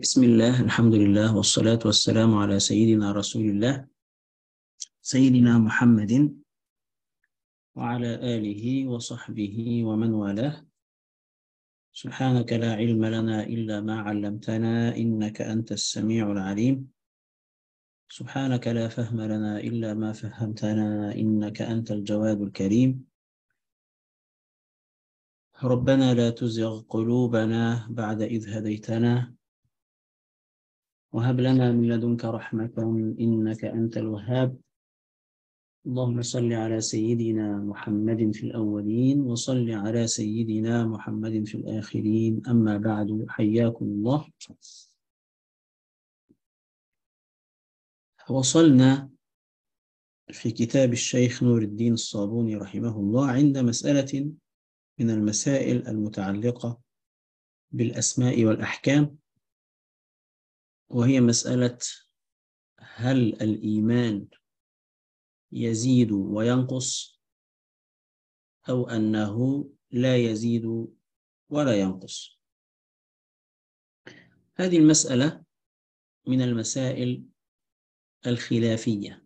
بسم الله الحمد لله والصلاة والسلام على سيدنا رسول الله سيدنا محمد وعلى آله وصحبه ومن والاه سبحانك لا علم لنا إلا ما علمتنا إنك أنت السميع العليم سبحانك لا فهم لنا إلا ما فهمتنا إنك أنت الجواد الكريم ربنا لا تزغ قلوبنا بعد إذ هديتنا وهب لنا من لدنك رحمة إنك أنت الوهاب اللهم صل على سيدنا محمد في الأولين وصل على سيدنا محمد في الآخرين أما بعد حياكم الله وصلنا في كتاب الشيخ نور الدين الصابوني رحمه الله عند مسألة من المسائل المتعلقة بالأسماء والأحكام وهي مسألة هل الإيمان يزيد وينقص أو أنه لا يزيد ولا ينقص هذه المسألة من المسائل الخلافية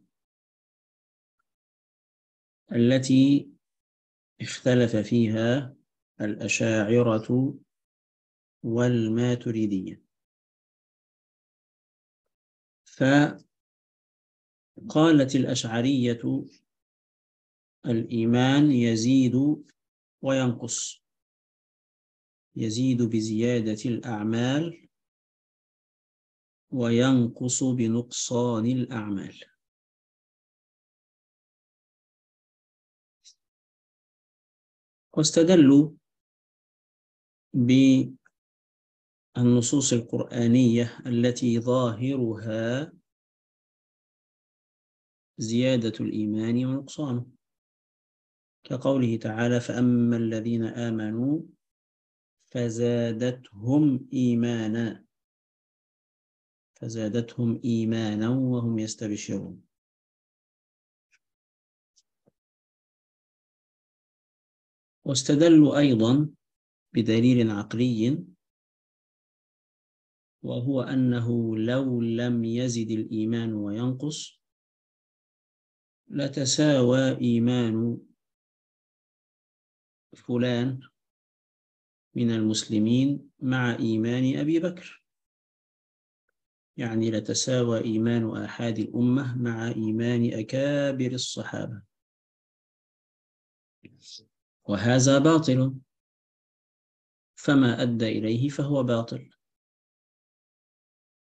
التي اختلف فيها الأشاعرة والماتريدية فقالت الأشعرية الإيمان يزيد وينقص يزيد بزيادة الأعمال وينقص بنقصان الأعمال واستدلوا النصوص القرآنية التي ظاهرها زيادة الإيمان ونقصانه كقوله تعالى فأما الذين آمنوا فزادتهم إيمانا فزادتهم إيمانا وهم يستبشرون واستدلوا أيضا بدليل عقلي وهو أنه لو لم يزد الإيمان وينقص لتساوى إيمان فلان من المسلمين مع إيمان أبي بكر يعني لتساوى إيمان آحاد الأمة مع إيمان أكابر الصحابة وهذا باطل فما أدى إليه فهو باطل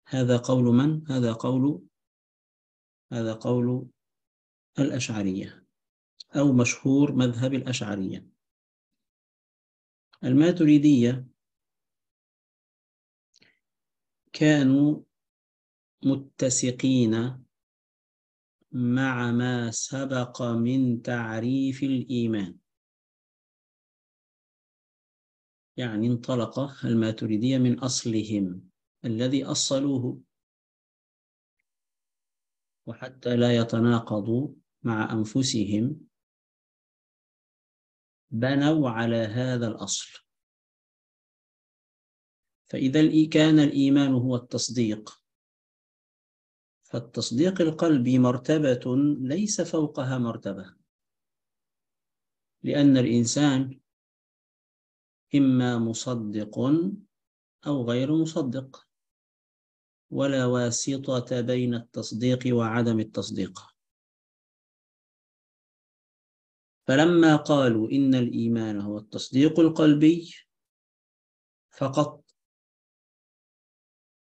هذا قول من؟ هذا قول هذا قول الأشعرية أو مشهور مذهب الأشعرية الماتريدية كانوا متسقين مع ما سبق من تعريف الإيمان يعني انطلق الماتريدية من أصلهم الذي أصلوه وحتى لا يتناقضوا مع أنفسهم بنوا على هذا الأصل فإذا كان الإيمان هو التصديق فالتصديق القلبي مرتبة ليس فوقها مرتبة لأن الإنسان إما مصدق أو غير مصدق ولا واسطة بين التصديق وعدم التصديق فلما قالوا إن الإيمان هو التصديق القلبي فقط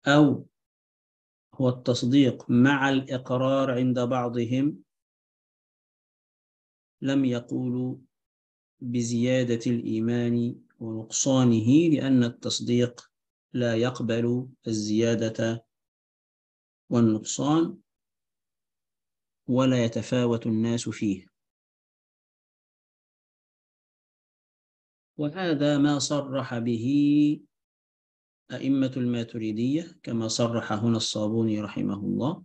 أو هو التصديق مع الإقرار عند بعضهم لم يقولوا بزيادة الإيمان ونقصانه لأن التصديق لا يقبل الزيادة والنقصان ولا يتفاوت الناس فيه وهذا ما صرح به أئمة الماتريدية كما صرح هنا الصابوني رحمه الله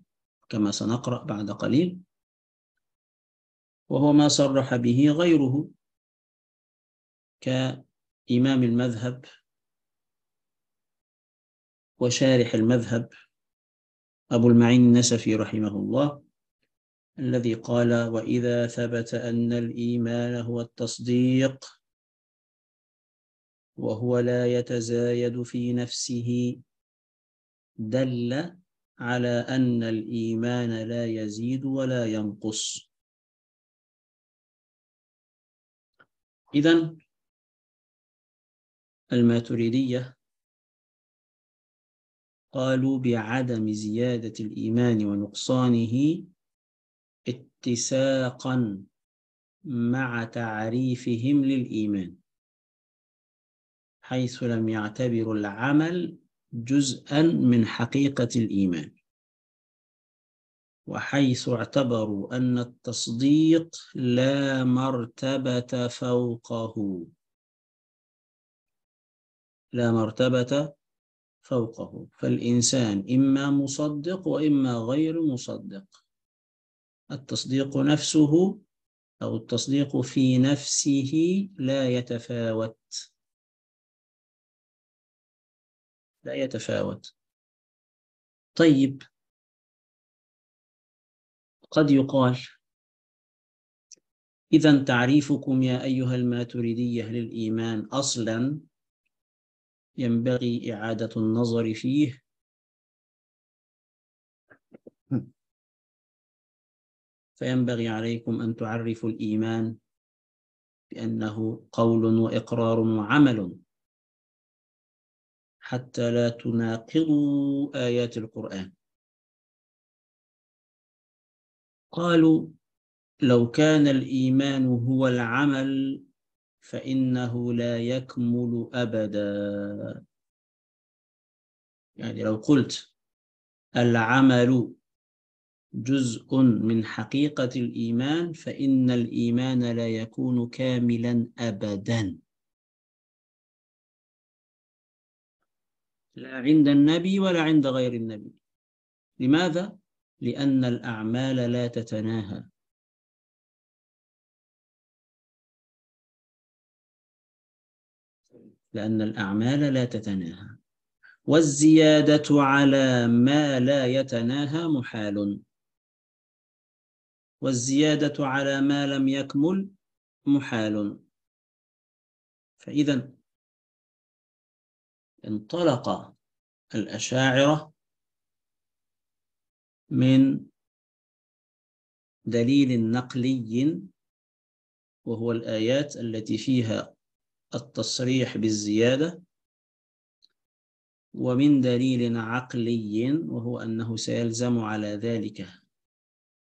كما سنقرأ بعد قليل وهو ما صرح به غيره كإمام المذهب وشارح المذهب أبو المعين النسفي رحمه الله الذي قال وإذا ثبت أن الإيمان هو التصديق وهو لا يتزايد في نفسه دل على أن الإيمان لا يزيد ولا ينقص إذا الماتريدية قالوا بعدم زيادة الإيمان ونقصانه اتساقا مع تعريفهم للإيمان حيث لم يعتبروا العمل جزءا من حقيقة الإيمان وحيث اعتبروا أن التصديق لا مرتبة فوقه لا مرتبة فوقه فالإنسان إما مصدق وإما غير مصدق التصديق نفسه أو التصديق في نفسه لا يتفاوت لا يتفاوت طيب قد يقال إذا تعريفكم يا أيها الماتريدية للإيمان أصلا ينبغي إعادة النظر فيه فينبغي عليكم أن تعرفوا الإيمان بأنه قول وإقرار وعمل حتى لا تناقضوا آيات القرآن قالوا لو كان الإيمان هو العمل فإنه لا يكمل أبدا يعني لو قلت العمل جزء من حقيقة الإيمان فإن الإيمان لا يكون كاملا أبدا لا عند النبي ولا عند غير النبي لماذا؟ لأن الأعمال لا تتناهى لأن الأعمال لا تتناهى والزيادة على ما لا يتناهى محال والزيادة على ما لم يكمل محال فإذا انطلق الأشاعرة من دليل نقلي وهو الآيات التي فيها التصريح بالزيادة ومن دليل عقلي وهو أنه سيلزم على ذلك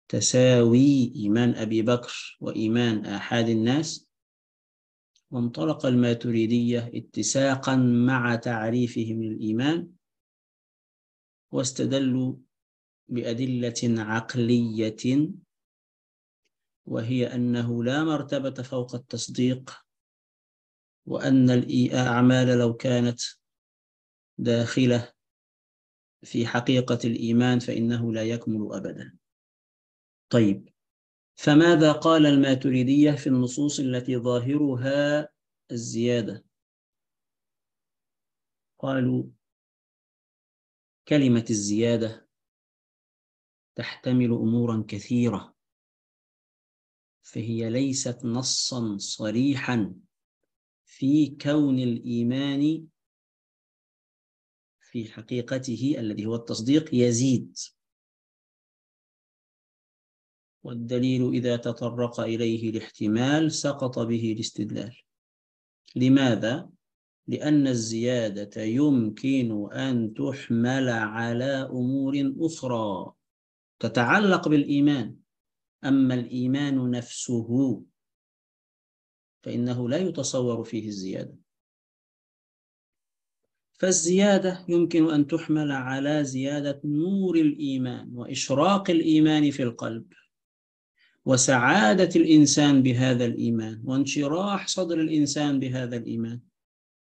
تساوي إيمان أبي بكر وإيمان آحاد الناس وانطلق الماتريدية اتساقا مع تعريفهم الإيمان واستدلوا بأدلة عقلية وهي أنه لا مرتبة فوق التصديق وأن الأعمال لو كانت داخلة في حقيقة الإيمان فإنه لا يكمل أبدا طيب فماذا قال الماتريدية في النصوص التي ظاهرها الزيادة قالوا كلمة الزيادة تحتمل أمورا كثيرة فهي ليست نصا صريحا في كون الإيمان في حقيقته الذي هو التصديق يزيد والدليل إذا تطرق إليه الاحتمال سقط به الاستدلال لماذا؟ لأن الزيادة يمكن أن تحمل على أمور أخرى تتعلق بالإيمان أما الإيمان نفسه فإنه لا يتصور فيه الزيادة فالزيادة يمكن أن تحمل على زيادة نور الإيمان وإشراق الإيمان في القلب وسعادة الإنسان بهذا الإيمان وانشراح صدر الإنسان بهذا الإيمان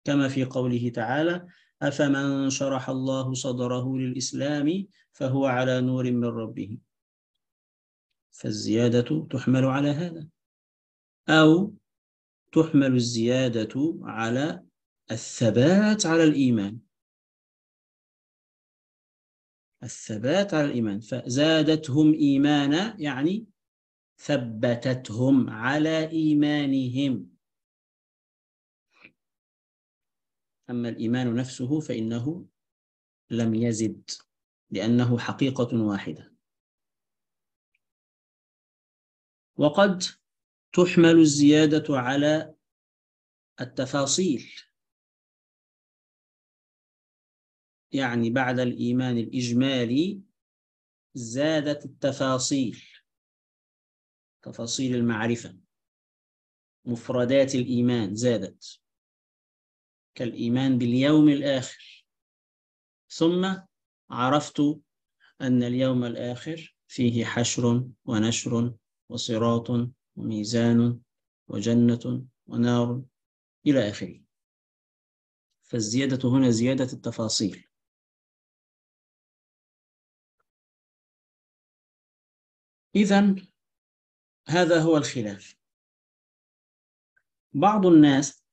كما في قوله تعالى أفمن شرح الله صدره للإسلام فهو على نور من ربه فالزيادة تحمل على هذا أو تحمل الزيادة على الثبات على الإيمان الثبات على الإيمان فزادتهم إيمانا يعني ثبتتهم على إيمانهم أما الإيمان نفسه فإنه لم يزد لأنه حقيقة واحدة وقد تحمل الزيادة على التفاصيل يعني بعد الإيمان الإجمالي زادت التفاصيل تفاصيل المعرفة مفردات الإيمان زادت كالإيمان باليوم الآخر ثم عرفت أن اليوم الآخر فيه حشر ونشر وصراط وميزان وجنة ونار إلى آخره فالزيادة هنا زيادة التفاصيل إذا هذا هو الخلاف بعض الناس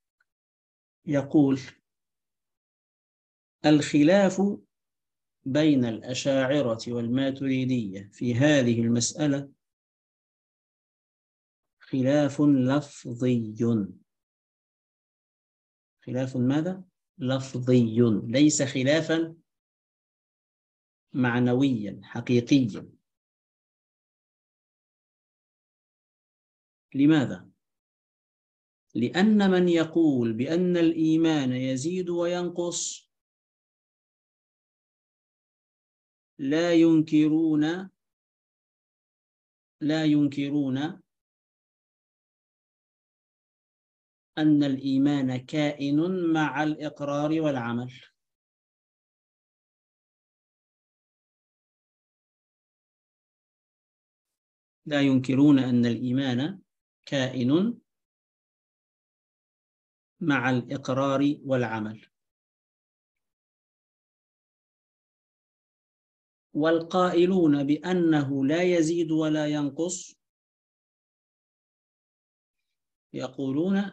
يقول الخلاف بين الأشاعرة والماتريدية في هذه المسألة خلاف لفظي خلاف ماذا؟ لفظي ليس خلافا معنويا حقيقيا لماذا؟ لأن من يقول بأن الإيمان يزيد وينقص لا ينكرون لا ينكرون أن الإيمان كائن مع الإقرار والعمل لا ينكرون أن الإيمان كائن مع الإقرار والعمل والقائلون بأنه لا يزيد ولا ينقص يقولون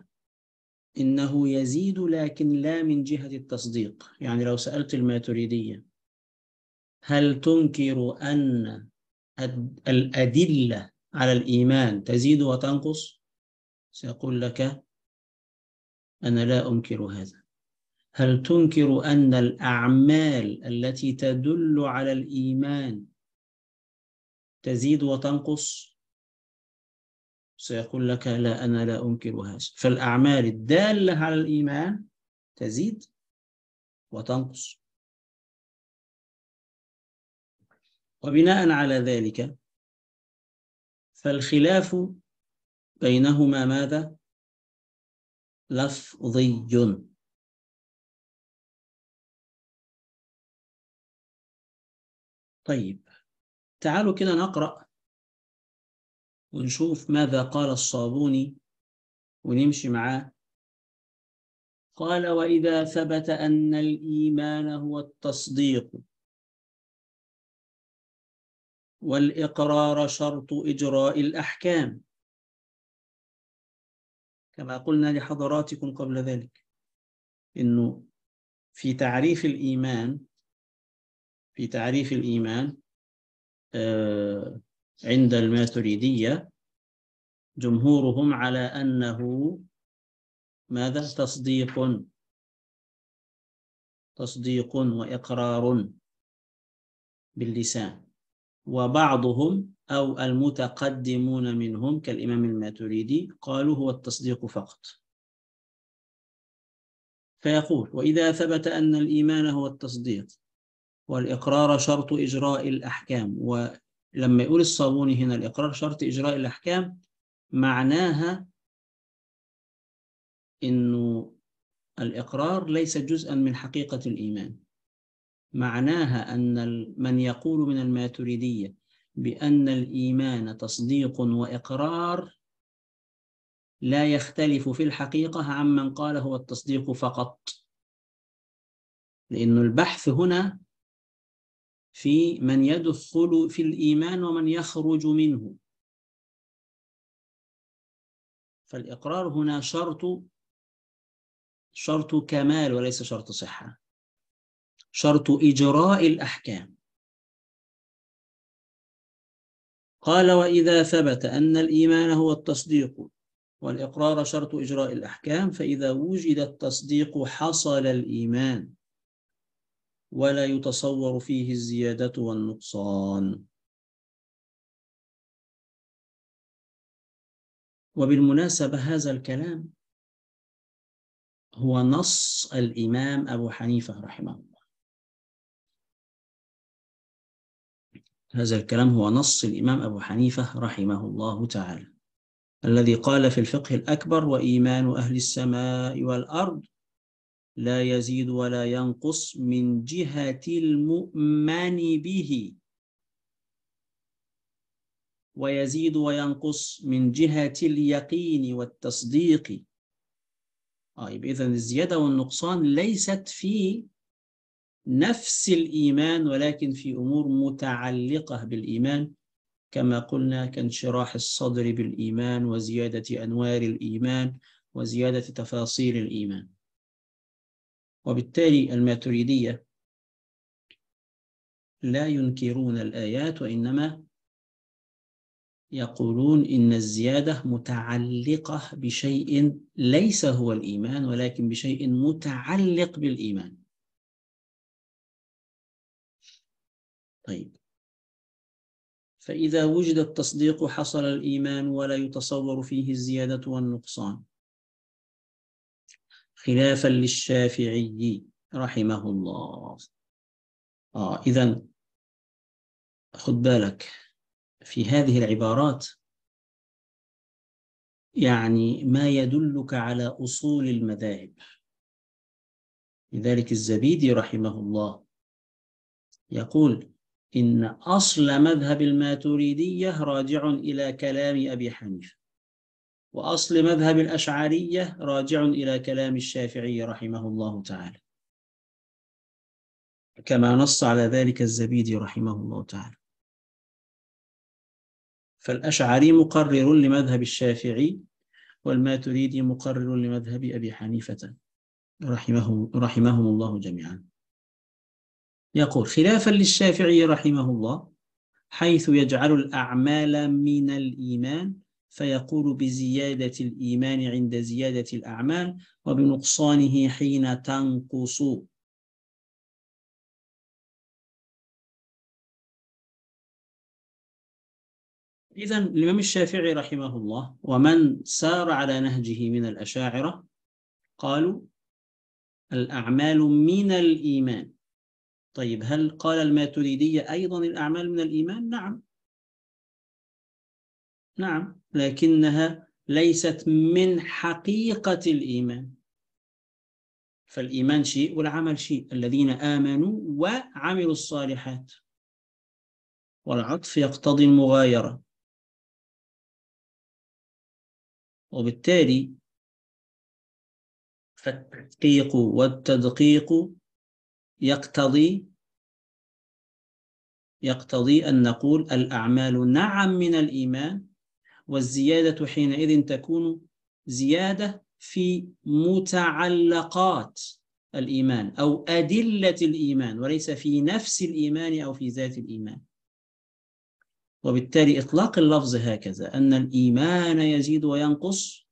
إنه يزيد لكن لا من جهة التصديق يعني لو سألت الماتريدية هل تنكر أن الأدلة على الإيمان تزيد وتنقص سيقول لك أنا لا أنكر هذا هل تنكر أن الأعمال التي تدل على الإيمان تزيد وتنقص سيقول لك لا أنا لا أنكر هذا فالأعمال الدالة على الإيمان تزيد وتنقص وبناء على ذلك فالخلاف بينهما ماذا؟ لفظي طيب تعالوا كده نقرأ ونشوف ماذا قال الصابوني ونمشي معاه قال وإذا ثبت أن الإيمان هو التصديق والإقرار شرط إجراء الأحكام كما قلنا لحضراتكم قبل ذلك إنه في تعريف الإيمان في تعريف الإيمان آه عند الماتريدية جمهورهم على أنه ماذا تصديق تصديق وإقرار باللسان وبعضهم أو المتقدمون منهم كالإمام الماتريدي قالوا هو التصديق فقط فيقول وإذا ثبت أن الإيمان هو التصديق والإقرار شرط إجراء الأحكام لما يقول الصابوني هنا الإقرار شرط إجراء الأحكام معناها إنه الإقرار ليس جزءا من حقيقة الإيمان معناها أن من يقول من الماتريدية بأن الإيمان تصديق وإقرار لا يختلف في الحقيقة عمن قال هو التصديق فقط لأن البحث هنا في من يدخل في الإيمان ومن يخرج منه فالإقرار هنا شرط شرط كمال وليس شرط صحة شرط إجراء الأحكام قال وإذا ثبت أن الإيمان هو التصديق والإقرار شرط إجراء الأحكام فإذا وجد التصديق حصل الإيمان ولا يتصور فيه الزيادة والنقصان وبالمناسبة هذا الكلام هو نص الإمام أبو حنيفة رحمه الله هذا الكلام هو نص الإمام أبو حنيفة رحمه الله تعالى الذي قال في الفقه الأكبر وإيمان أهل السماء والأرض لا يزيد ولا ينقص من جهة المؤمن به ويزيد وينقص من جهة اليقين والتصديق طيب آه، إذا الزيادة والنقصان ليست في نفس الإيمان ولكن في أمور متعلقة بالإيمان كما قلنا كانشراح الصدر بالإيمان وزيادة أنوار الإيمان وزيادة تفاصيل الإيمان وبالتالي الماتريدية لا ينكرون الآيات وإنما يقولون إن الزيادة متعلقة بشيء ليس هو الإيمان ولكن بشيء متعلق بالإيمان طيب فإذا وجد التصديق حصل الإيمان ولا يتصور فيه الزيادة والنقصان خلافا للشافعي رحمه الله آه إذا خد بالك في هذه العبارات يعني ما يدلك على أصول المذاهب لذلك الزبيدي رحمه الله يقول إن أصل مذهب الماتريدية راجع إلى كلام أبي حنيفة وأصل مذهب الأشعرية راجع إلى كلام الشافعي رحمه الله تعالى كما نص على ذلك الزبيدي رحمه الله تعالى فالأشعري مقرر لمذهب الشافعي والماتريدي مقرر لمذهب أبي حنيفة رحمه رحمهم الله جميعا يقول خلافا للشافعي رحمه الله حيث يجعل الأعمال من الإيمان فيقول بزيادة الإيمان عند زيادة الأعمال وبنقصانه حين تنقص إذا الإمام الشافعي رحمه الله ومن سار على نهجه من الأشاعرة قالوا الأعمال من الإيمان طيب هل قال الماتريدية أيضا الأعمال من الإيمان؟ نعم نعم لكنها ليست من حقيقة الإيمان فالإيمان شيء والعمل شيء الذين آمنوا وعملوا الصالحات والعطف يقتضي المغايرة وبالتالي فالتدقيق والتدقيق يقتضي يقتضي أن نقول الأعمال نعم من الإيمان والزيادة حينئذ تكون زيادة في متعلقات الإيمان أو أدلة الإيمان وليس في نفس الإيمان أو في ذات الإيمان وبالتالي إطلاق اللفظ هكذا أن الإيمان يزيد وينقص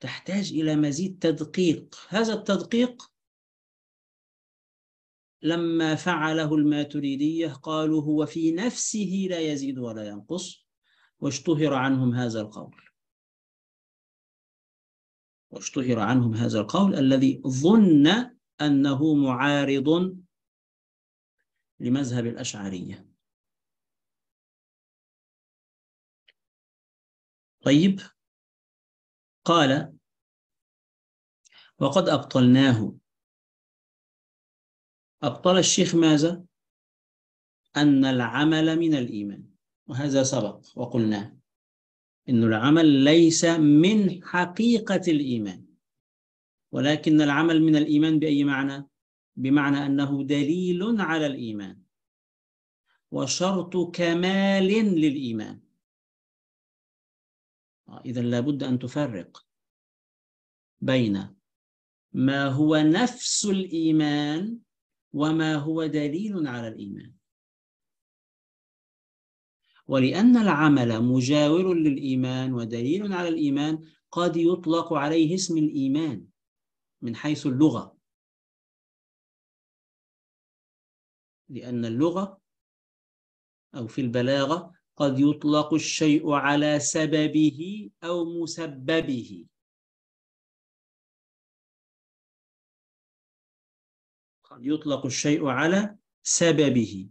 تحتاج إلى مزيد تدقيق هذا التدقيق لما فعله الماتريدية قالوا هو في نفسه لا يزيد ولا ينقص واشتهر عنهم هذا القول واشتهر عنهم هذا القول الذي ظن أنه معارض لمذهب الأشعرية طيب قال وقد أبطلناه أبطل الشيخ ماذا؟ أن العمل من الإيمان وهذا سبق وقلنا إن العمل ليس من حقيقة الإيمان ولكن العمل من الإيمان بأي معنى؟ بمعنى أنه دليل على الإيمان وشرط كمال للإيمان إذا لابد أن تفرق بين ما هو نفس الإيمان وما هو دليل على الإيمان ولأن العمل مجاور للإيمان ودليل على الإيمان قد يطلق عليه اسم الإيمان من حيث اللغة لأن اللغة أو في البلاغة قد يطلق الشيء على سببه أو مسببه قد يطلق الشيء على سببه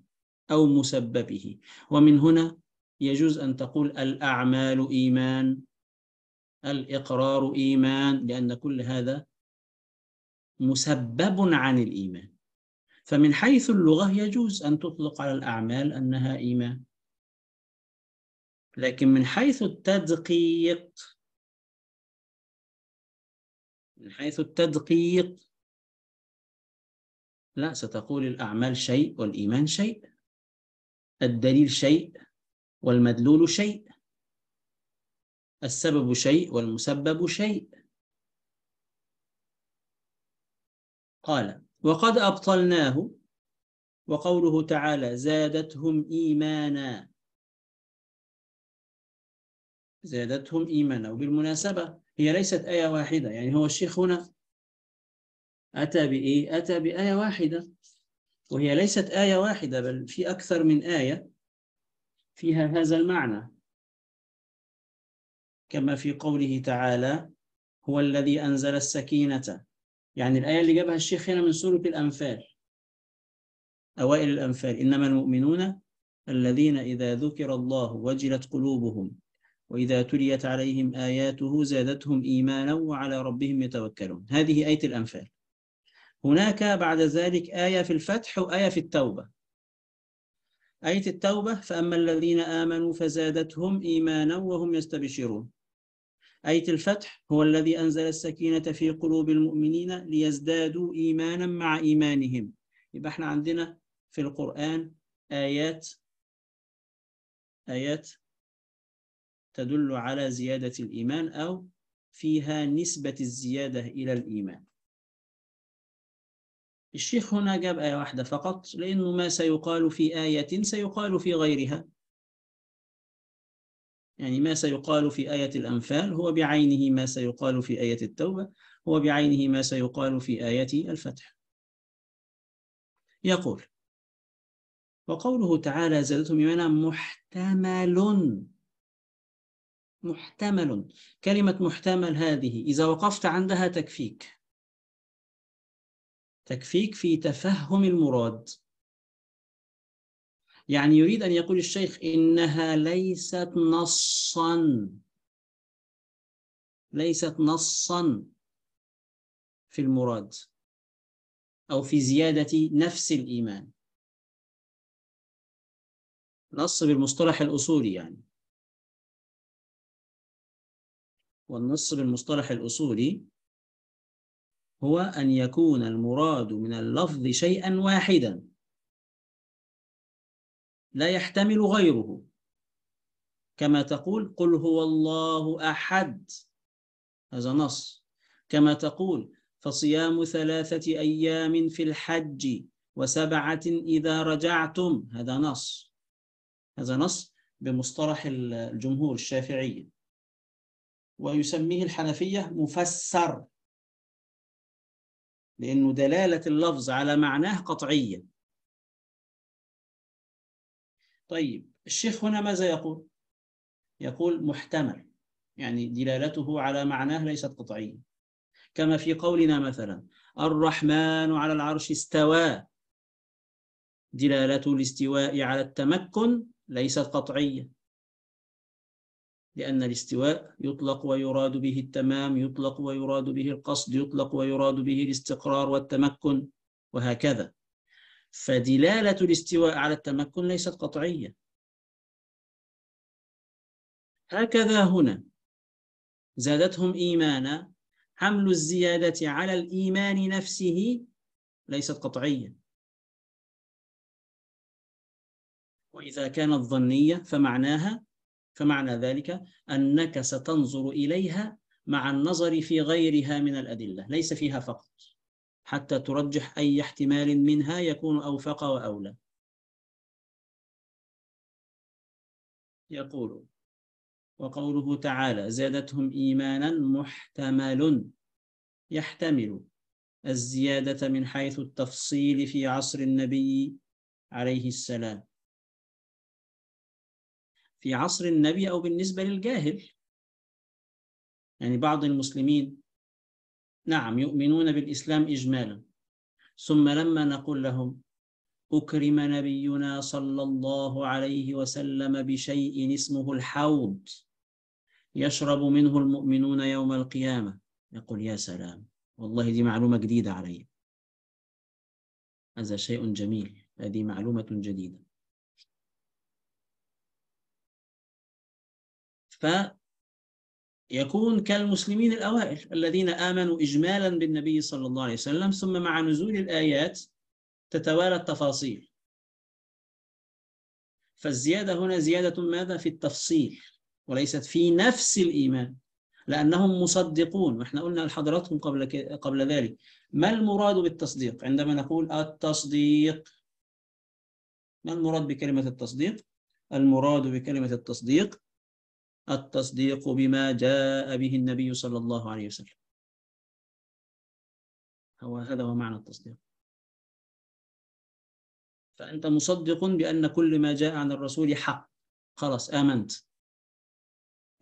أو مسببه ومن هنا يجوز أن تقول الأعمال إيمان الإقرار إيمان لأن كل هذا مسبب عن الإيمان فمن حيث اللغة يجوز أن تطلق على الأعمال أنها إيمان لكن من حيث التدقيق من حيث التدقيق لا ستقول الأعمال شيء والإيمان شيء الدليل شيء والمدلول شيء السبب شيء والمسبب شيء قال وقد أبطلناه وقوله تعالى زادتهم إيمانا زادتهم إيمانا وبالمناسبة هي ليست آية واحدة يعني هو الشيخ هنا أتى بإيه؟ أتى بآية واحدة وهي ليست آية واحدة بل في أكثر من آية فيها هذا المعنى كما في قوله تعالى هو الذي أنزل السكينة يعني الآية اللي جابها الشيخ هنا من سورة الأنفال أوائل الأنفال إنما المؤمنون الذين إذا ذكر الله وجلت قلوبهم وإذا تليت عليهم آياته زادتهم إيمانا وعلى ربهم يتوكلون هذه آية الأنفال هناك بعد ذلك آية في الفتح وآية في التوبة آية التوبة فأما الذين آمنوا فزادتهم إيمانا وهم يستبشرون آية الفتح هو الذي أنزل السكينة في قلوب المؤمنين ليزدادوا إيمانا مع إيمانهم يبقى احنا عندنا في القرآن آيات آيات تدل على زيادة الإيمان أو فيها نسبة الزيادة إلى الإيمان الشيخ هنا جاب آية واحدة فقط لأنه ما سيقال في آية سيقال في غيرها يعني ما سيقال في آية الأنفال هو بعينه ما سيقال في آية التوبة هو بعينه ما سيقال في آية الفتح يقول وقوله تعالى زادتهم إيمانا محتمل محتمل كلمة محتمل هذه إذا وقفت عندها تكفيك تكفيك في تفهم المراد يعني يريد أن يقول الشيخ إنها ليست نصا ليست نصا في المراد أو في زيادة نفس الإيمان نص بالمصطلح الأصولي يعني والنص بالمصطلح الأصولي هو أن يكون المراد من اللفظ شيئا واحدا لا يحتمل غيره كما تقول قل هو الله أحد هذا نص كما تقول فصيام ثلاثة أيام في الحج وسبعة إذا رجعتم هذا نص هذا نص بمصطلح الجمهور الشافعي ويسميه الحنفية مفسر لأنه دلالة اللفظ على معناه قطعية طيب الشيخ هنا ماذا يقول؟ يقول محتمل يعني دلالته على معناه ليست قطعية كما في قولنا مثلا الرحمن على العرش استوى دلالة الاستواء على التمكن ليست قطعية لأن الاستواء يطلق ويراد به التمام يطلق ويراد به القصد يطلق ويراد به الاستقرار والتمكن وهكذا فدلالة الاستواء على التمكن ليست قطعية هكذا هنا زادتهم إيمانا حمل الزيادة على الإيمان نفسه ليست قطعية وإذا كانت ظنية فمعناها فمعنى ذلك أنك ستنظر إليها مع النظر في غيرها من الأدلة ليس فيها فقط حتى ترجح أي احتمال منها يكون أوفق وأولى يقول وقوله تعالى زادتهم إيمانا محتمل يحتمل الزيادة من حيث التفصيل في عصر النبي عليه السلام في عصر النبي أو بالنسبة للجاهل يعني بعض المسلمين نعم يؤمنون بالإسلام إجمالا ثم لما نقول لهم أكرم نبينا صلى الله عليه وسلم بشيء اسمه الحوض يشرب منه المؤمنون يوم القيامة يقول يا سلام والله دي معلومة جديدة علي هذا شيء جميل هذه معلومة جديدة فيكون كالمسلمين الأوائل الذين آمنوا إجمالا بالنبي صلى الله عليه وسلم ثم مع نزول الآيات تتوالى التفاصيل فالزيادة هنا زيادة ماذا في التفصيل وليست في نفس الإيمان لأنهم مصدقون وإحنا قلنا لحضراتكم قبل, ك... قبل ذلك ما المراد بالتصديق عندما نقول التصديق ما المراد بكلمة التصديق؟ المراد بكلمة التصديق التصديق بما جاء به النبي صلى الله عليه وسلم هو هذا هو معنى التصديق فأنت مصدق بأن كل ما جاء عن الرسول حق خلاص آمنت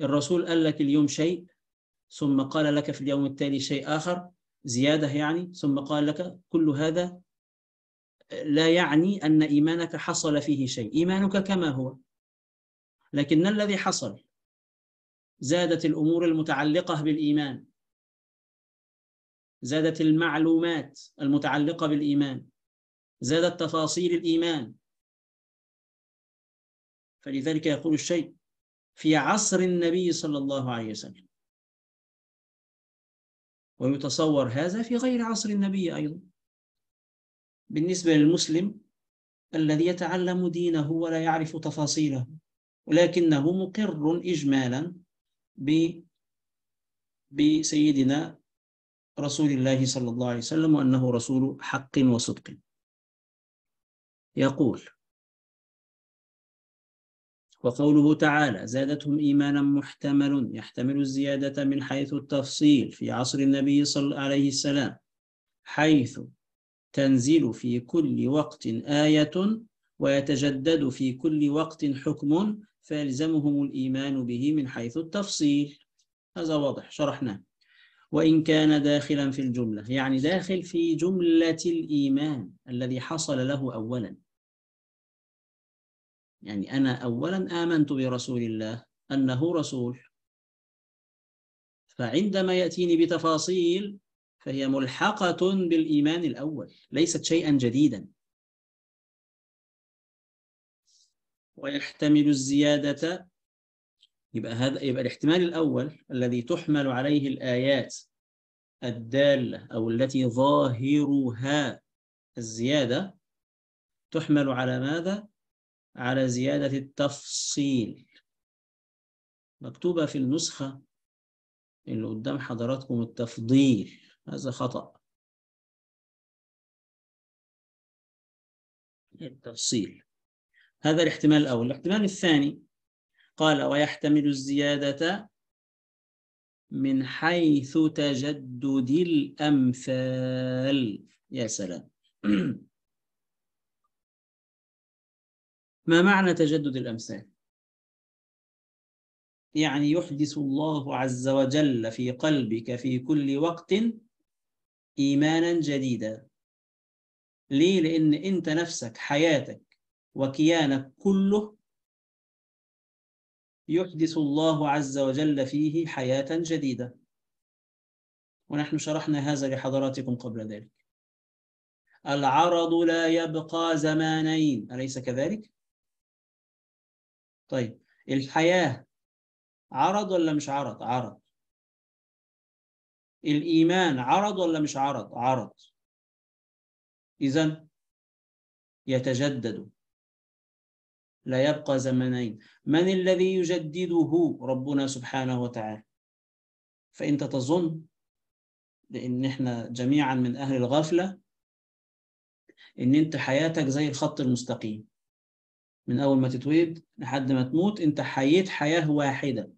الرسول قال لك اليوم شيء ثم قال لك في اليوم التالي شيء آخر زيادة يعني ثم قال لك كل هذا لا يعني أن إيمانك حصل فيه شيء إيمانك كما هو لكن الذي حصل زادت الامور المتعلقه بالايمان زادت المعلومات المتعلقه بالايمان زادت تفاصيل الايمان فلذلك يقول الشيء في عصر النبي صلى الله عليه وسلم ويتصور هذا في غير عصر النبي ايضا بالنسبه للمسلم الذي يتعلم دينه ولا يعرف تفاصيله ولكنه مقر اجمالا بسيدنا رسول الله صلى الله عليه وسلم وأنه رسول حق وصدق يقول وقوله تعالى زادتهم إيمانا محتمل يحتمل الزيادة من حيث التفصيل في عصر النبي صلى الله عليه السلام حيث تنزل في كل وقت آية ويتجدد في كل وقت حكم فيلزمهم الإيمان به من حيث التفصيل هذا واضح شرحناه وإن كان داخلا في الجملة يعني داخل في جملة الإيمان الذي حصل له أولا يعني أنا أولا آمنت برسول الله أنه رسول فعندما يأتيني بتفاصيل فهي ملحقة بالإيمان الأول ليست شيئا جديدا ويحتمل الزيادة يبقى هذا يبقى الاحتمال الأول الذي تحمل عليه الآيات الدالة أو التي ظاهرها الزيادة تحمل على ماذا؟ على زيادة التفصيل مكتوبة في النسخة اللي قدام حضراتكم التفضيل هذا خطأ التفصيل هذا الاحتمال الأول الاحتمال الثاني قال ويحتمل الزيادة من حيث تجدد الأمثال يا سلام ما معنى تجدد الأمثال؟ يعني يحدث الله عز وجل في قلبك في كل وقت إيمانا جديدا ليه؟ لأن أنت نفسك حياتك وكيان كله يحدث الله عز وجل فيه حياة جديدة ونحن شرحنا هذا لحضراتكم قبل ذلك العرض لا يبقى زمانين أليس كذلك؟ طيب الحياة عرض ولا مش عرض؟ عرض الإيمان عرض ولا مش عرض؟ عرض إذا يتجدد لا يبقى زمنين من الذي يجدده ربنا سبحانه وتعالى فأنت تظن لأن إحنا جميعا من أهل الغفلة إن أنت حياتك زي الخط المستقيم من أول ما تتولد لحد ما تموت أنت حييت حياة واحدة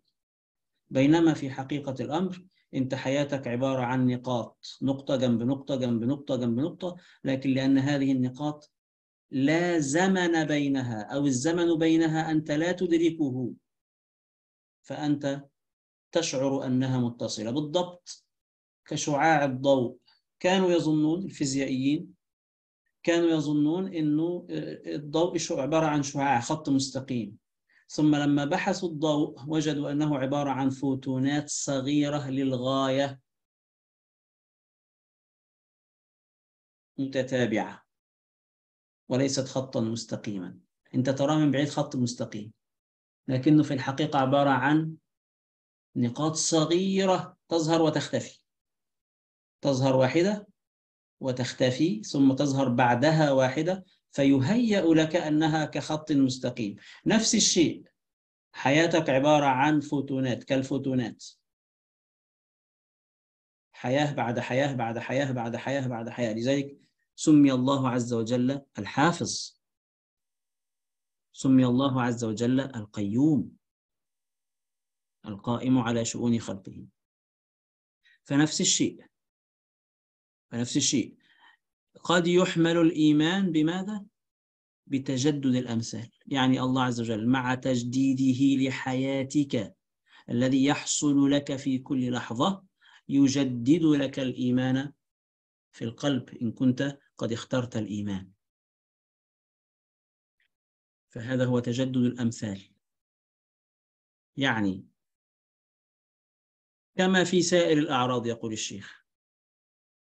بينما في حقيقة الأمر أنت حياتك عبارة عن نقاط نقطة جنب نقطة جنب نقطة جنب نقطة لكن لأن هذه النقاط لا زمن بينها أو الزمن بينها أنت لا تدركه فأنت تشعر أنها متصلة بالضبط كشعاع الضوء كانوا يظنون الفيزيائيين كانوا يظنون أنه آه، الضوء عبارة عن شعاع خط مستقيم ثم لما بحثوا الضوء وجدوا أنه عبارة عن فوتونات صغيرة للغاية متتابعة وليست خطا مستقيما أنت تراه من بعيد خط مستقيم لكنه في الحقيقة عبارة عن نقاط صغيرة تظهر وتختفي تظهر واحدة وتختفي ثم تظهر بعدها واحدة فيهيأ لك أنها كخط مستقيم نفس الشيء حياتك عبارة عن فوتونات كالفوتونات حياة بعد حياة بعد حياة بعد حياة بعد حياة لذلك سمي الله عز وجل الحافظ سمي الله عز وجل القيوم القائم على شؤون خلقه فنفس الشيء فنفس الشيء قد يحمل الإيمان بماذا؟ بتجدد الأمثال يعني الله عز وجل مع تجديده لحياتك الذي يحصل لك في كل لحظة يجدد لك الإيمان في القلب إن كنت قد اخترت الإيمان فهذا هو تجدد الأمثال يعني كما في سائر الأعراض يقول الشيخ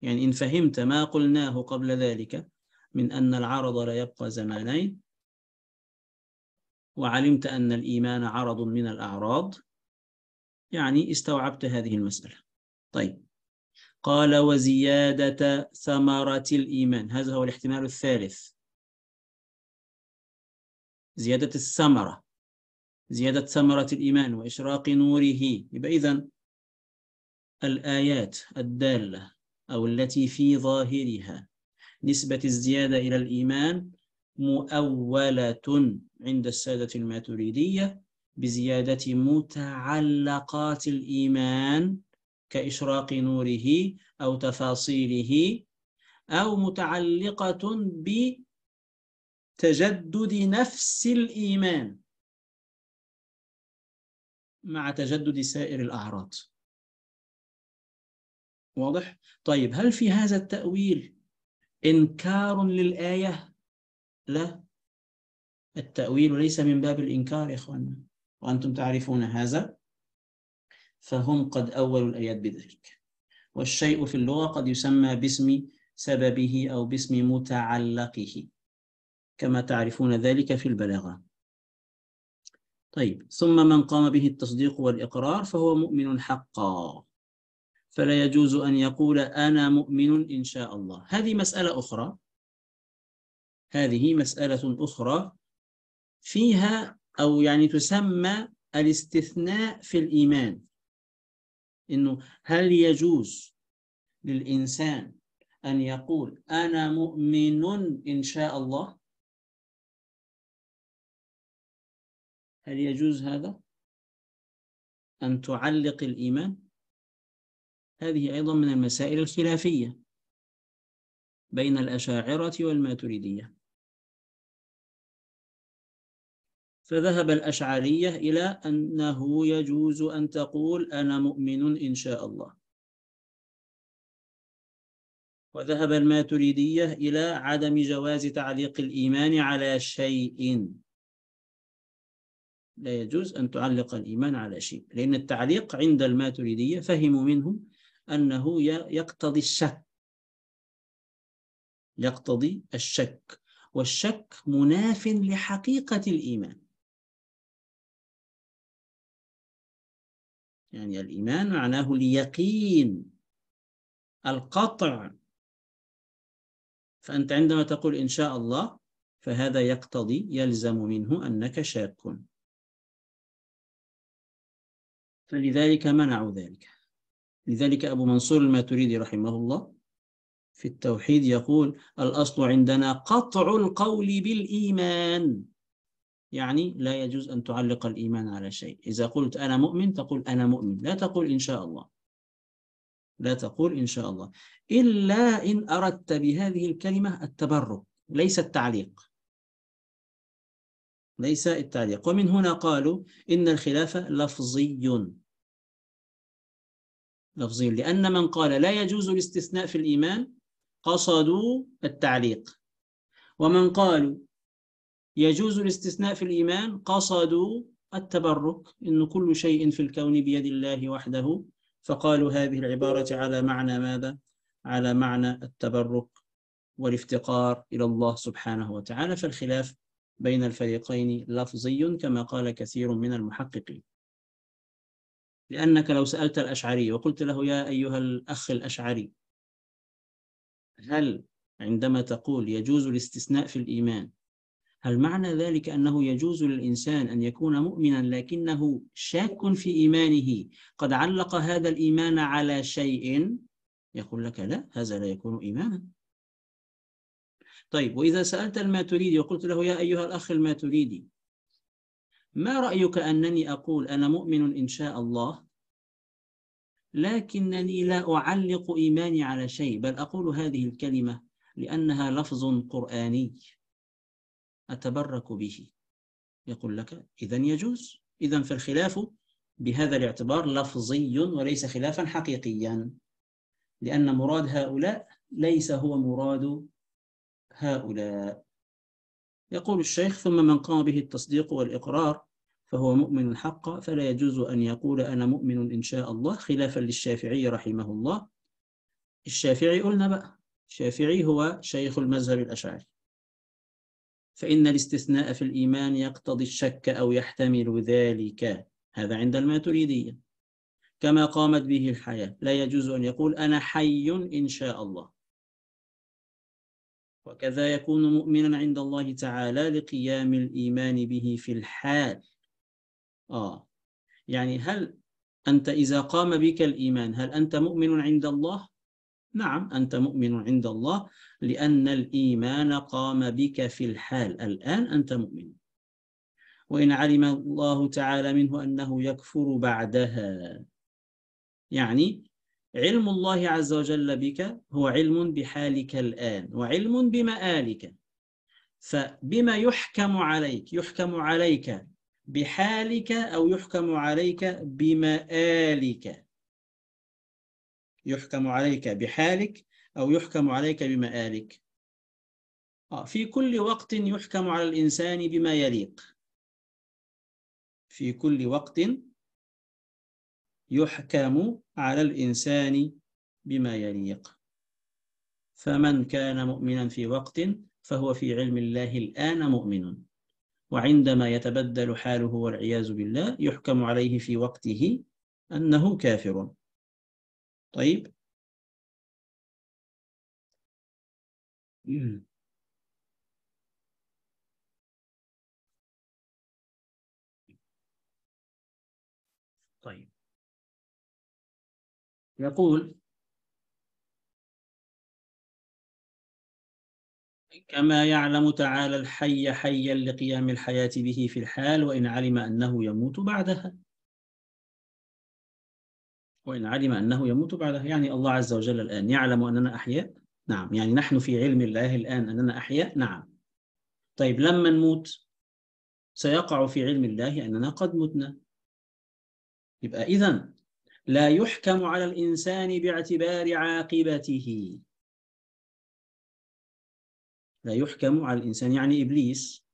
يعني إن فهمت ما قلناه قبل ذلك من أن العرض لا يبقى زمانين وعلمت أن الإيمان عرض من الأعراض يعني استوعبت هذه المسألة طيب قال وزيادة ثمرة الإيمان هذا هو الاحتمال الثالث زيادة الثمرة زيادة ثمرة الإيمان وإشراق نوره يبقى إذا الآيات الدالة أو التي في ظاهرها نسبة الزيادة إلى الإيمان مؤولة عند السادة الماتريدية بزيادة متعلقات الإيمان كإشراق نوره أو تفاصيله أو متعلقة بتجدد نفس الإيمان مع تجدد سائر الأعراض واضح؟ طيب هل في هذا التأويل إنكار للآية؟ لا التأويل ليس من باب الإنكار يا إخوانا وأنتم تعرفون هذا فهم قد أولوا الآيات بذلك والشيء في اللغة قد يسمى باسم سببه أو باسم متعلقه كما تعرفون ذلك في البلاغة طيب ثم من قام به التصديق والإقرار فهو مؤمن حقا فلا يجوز أن يقول أنا مؤمن إن شاء الله هذه مسألة أخرى هذه مسألة أخرى فيها أو يعني تسمى الاستثناء في الإيمان انه هل يجوز للانسان ان يقول انا مؤمن ان شاء الله هل يجوز هذا ان تعلق الايمان هذه ايضا من المسائل الخلافيه بين الاشاعره والماتريديه فذهب الأشعرية إلى أنه يجوز أن تقول أنا مؤمن إن شاء الله وذهب الماتريدية إلى عدم جواز تعليق الإيمان على شيء لا يجوز أن تعلق الإيمان على شيء لأن التعليق عند الماتريدية فهموا منه أنه يقتضي الشك يقتضي الشك والشك مناف لحقيقة الإيمان يعني الإيمان معناه اليقين القطع فأنت عندما تقول إن شاء الله فهذا يقتضي يلزم منه أنك شاك فلذلك منعوا ذلك لذلك أبو منصور الماتريدي رحمه الله في التوحيد يقول الأصل عندنا قطع القول بالإيمان يعني لا يجوز أن تعلق الإيمان على شيء إذا قلت أنا مؤمن تقول أنا مؤمن لا تقول إن شاء الله لا تقول إن شاء الله إلا إن أردت بهذه الكلمة التبرك ليس التعليق ليس التعليق ومن هنا قالوا إن الخلافة لفظي لفظي لأن من قال لا يجوز الاستثناء في الإيمان قصدوا التعليق ومن قالوا يجوز الاستثناء في الإيمان قصدوا التبرك إن كل شيء في الكون بيد الله وحده فقالوا هذه العبارة على معنى ماذا؟ على معنى التبرك والافتقار إلى الله سبحانه وتعالى فالخلاف بين الفريقين لفظي كما قال كثير من المحققين لأنك لو سألت الأشعري وقلت له يا أيها الأخ الأشعري هل عندما تقول يجوز الاستثناء في الإيمان هل معنى ذلك أنه يجوز للإنسان أن يكون مؤمنا لكنه شاك في إيمانه قد علق هذا الإيمان على شيء يقول لك لا هذا لا يكون إيمانا طيب وإذا سألت الماتريدي وقلت له يا أيها الأخ الماتريدي ما رأيك أنني أقول أنا مؤمن إن شاء الله لكنني لا أعلق إيماني على شيء بل أقول هذه الكلمة لأنها لفظ قرآني أتبرك به يقول لك إذا يجوز إذا فالخلاف بهذا الاعتبار لفظي وليس خلافا حقيقيا لأن مراد هؤلاء ليس هو مراد هؤلاء يقول الشيخ ثم من قام به التصديق والإقرار فهو مؤمن حقا فلا يجوز أن يقول أنا مؤمن إن شاء الله خلافا للشافعي رحمه الله الشافعي قلنا بقى الشافعي هو شيخ المذهب الأشعري فإن الاستثناء في الإيمان يقتضي الشك أو يحتمل ذلك هذا عند الماتريدية كما قامت به الحياة لا يجوز أن يقول أنا حي إن شاء الله وكذا يكون مؤمنا عند الله تعالى لقيام الإيمان به في الحال آه يعني هل أنت إذا قام بك الإيمان هل أنت مؤمن عند الله نعم أنت مؤمن عند الله لأن الإيمان قام بك في الحال الآن أنت مؤمن وإن علم الله تعالى منه أنه يكفر بعدها يعني علم الله عز وجل بك هو علم بحالك الآن وعلم بمآلك فبما يحكم عليك يحكم عليك بحالك أو يحكم عليك بمآلك يحكم عليك بحالك أو يحكم عليك بمآلك آه، في كل وقت يحكم على الإنسان بما يليق في كل وقت يحكم على الإنسان بما يليق فمن كان مؤمنا في وقت فهو في علم الله الآن مؤمن وعندما يتبدل حاله والعياذ بالله يحكم عليه في وقته أنه كافر طيب طيب يقول كما يعلم تعالى الحي حيا لقيام الحياة به في الحال وإن علم أنه يموت بعدها وإن علم أنه يموت بعدها يعني الله عز وجل الآن يعلم أننا أحياء نعم يعني نحن في علم الله الآن أننا أحياء نعم طيب لما نموت سيقع في علم الله أننا قد متنا يبقى إذا لا يحكم على الإنسان باعتبار عاقبته لا يحكم على الإنسان يعني إبليس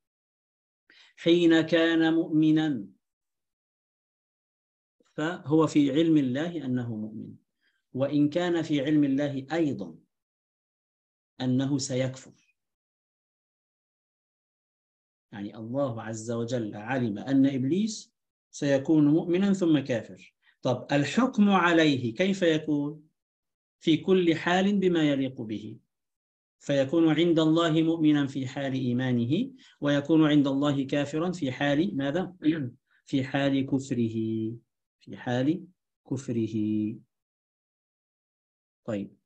حين كان مؤمنا فهو في علم الله أنه مؤمن وإن كان في علم الله أيضا أنه سيكفر يعني الله عز وجل علم أن إبليس سيكون مؤمنا ثم كافر طب الحكم عليه كيف يكون؟ في كل حال بما يليق به فيكون عند الله مؤمنا في حال إيمانه ويكون عند الله كافرا في حال ماذا؟ في حال كفره في حال كفره طيب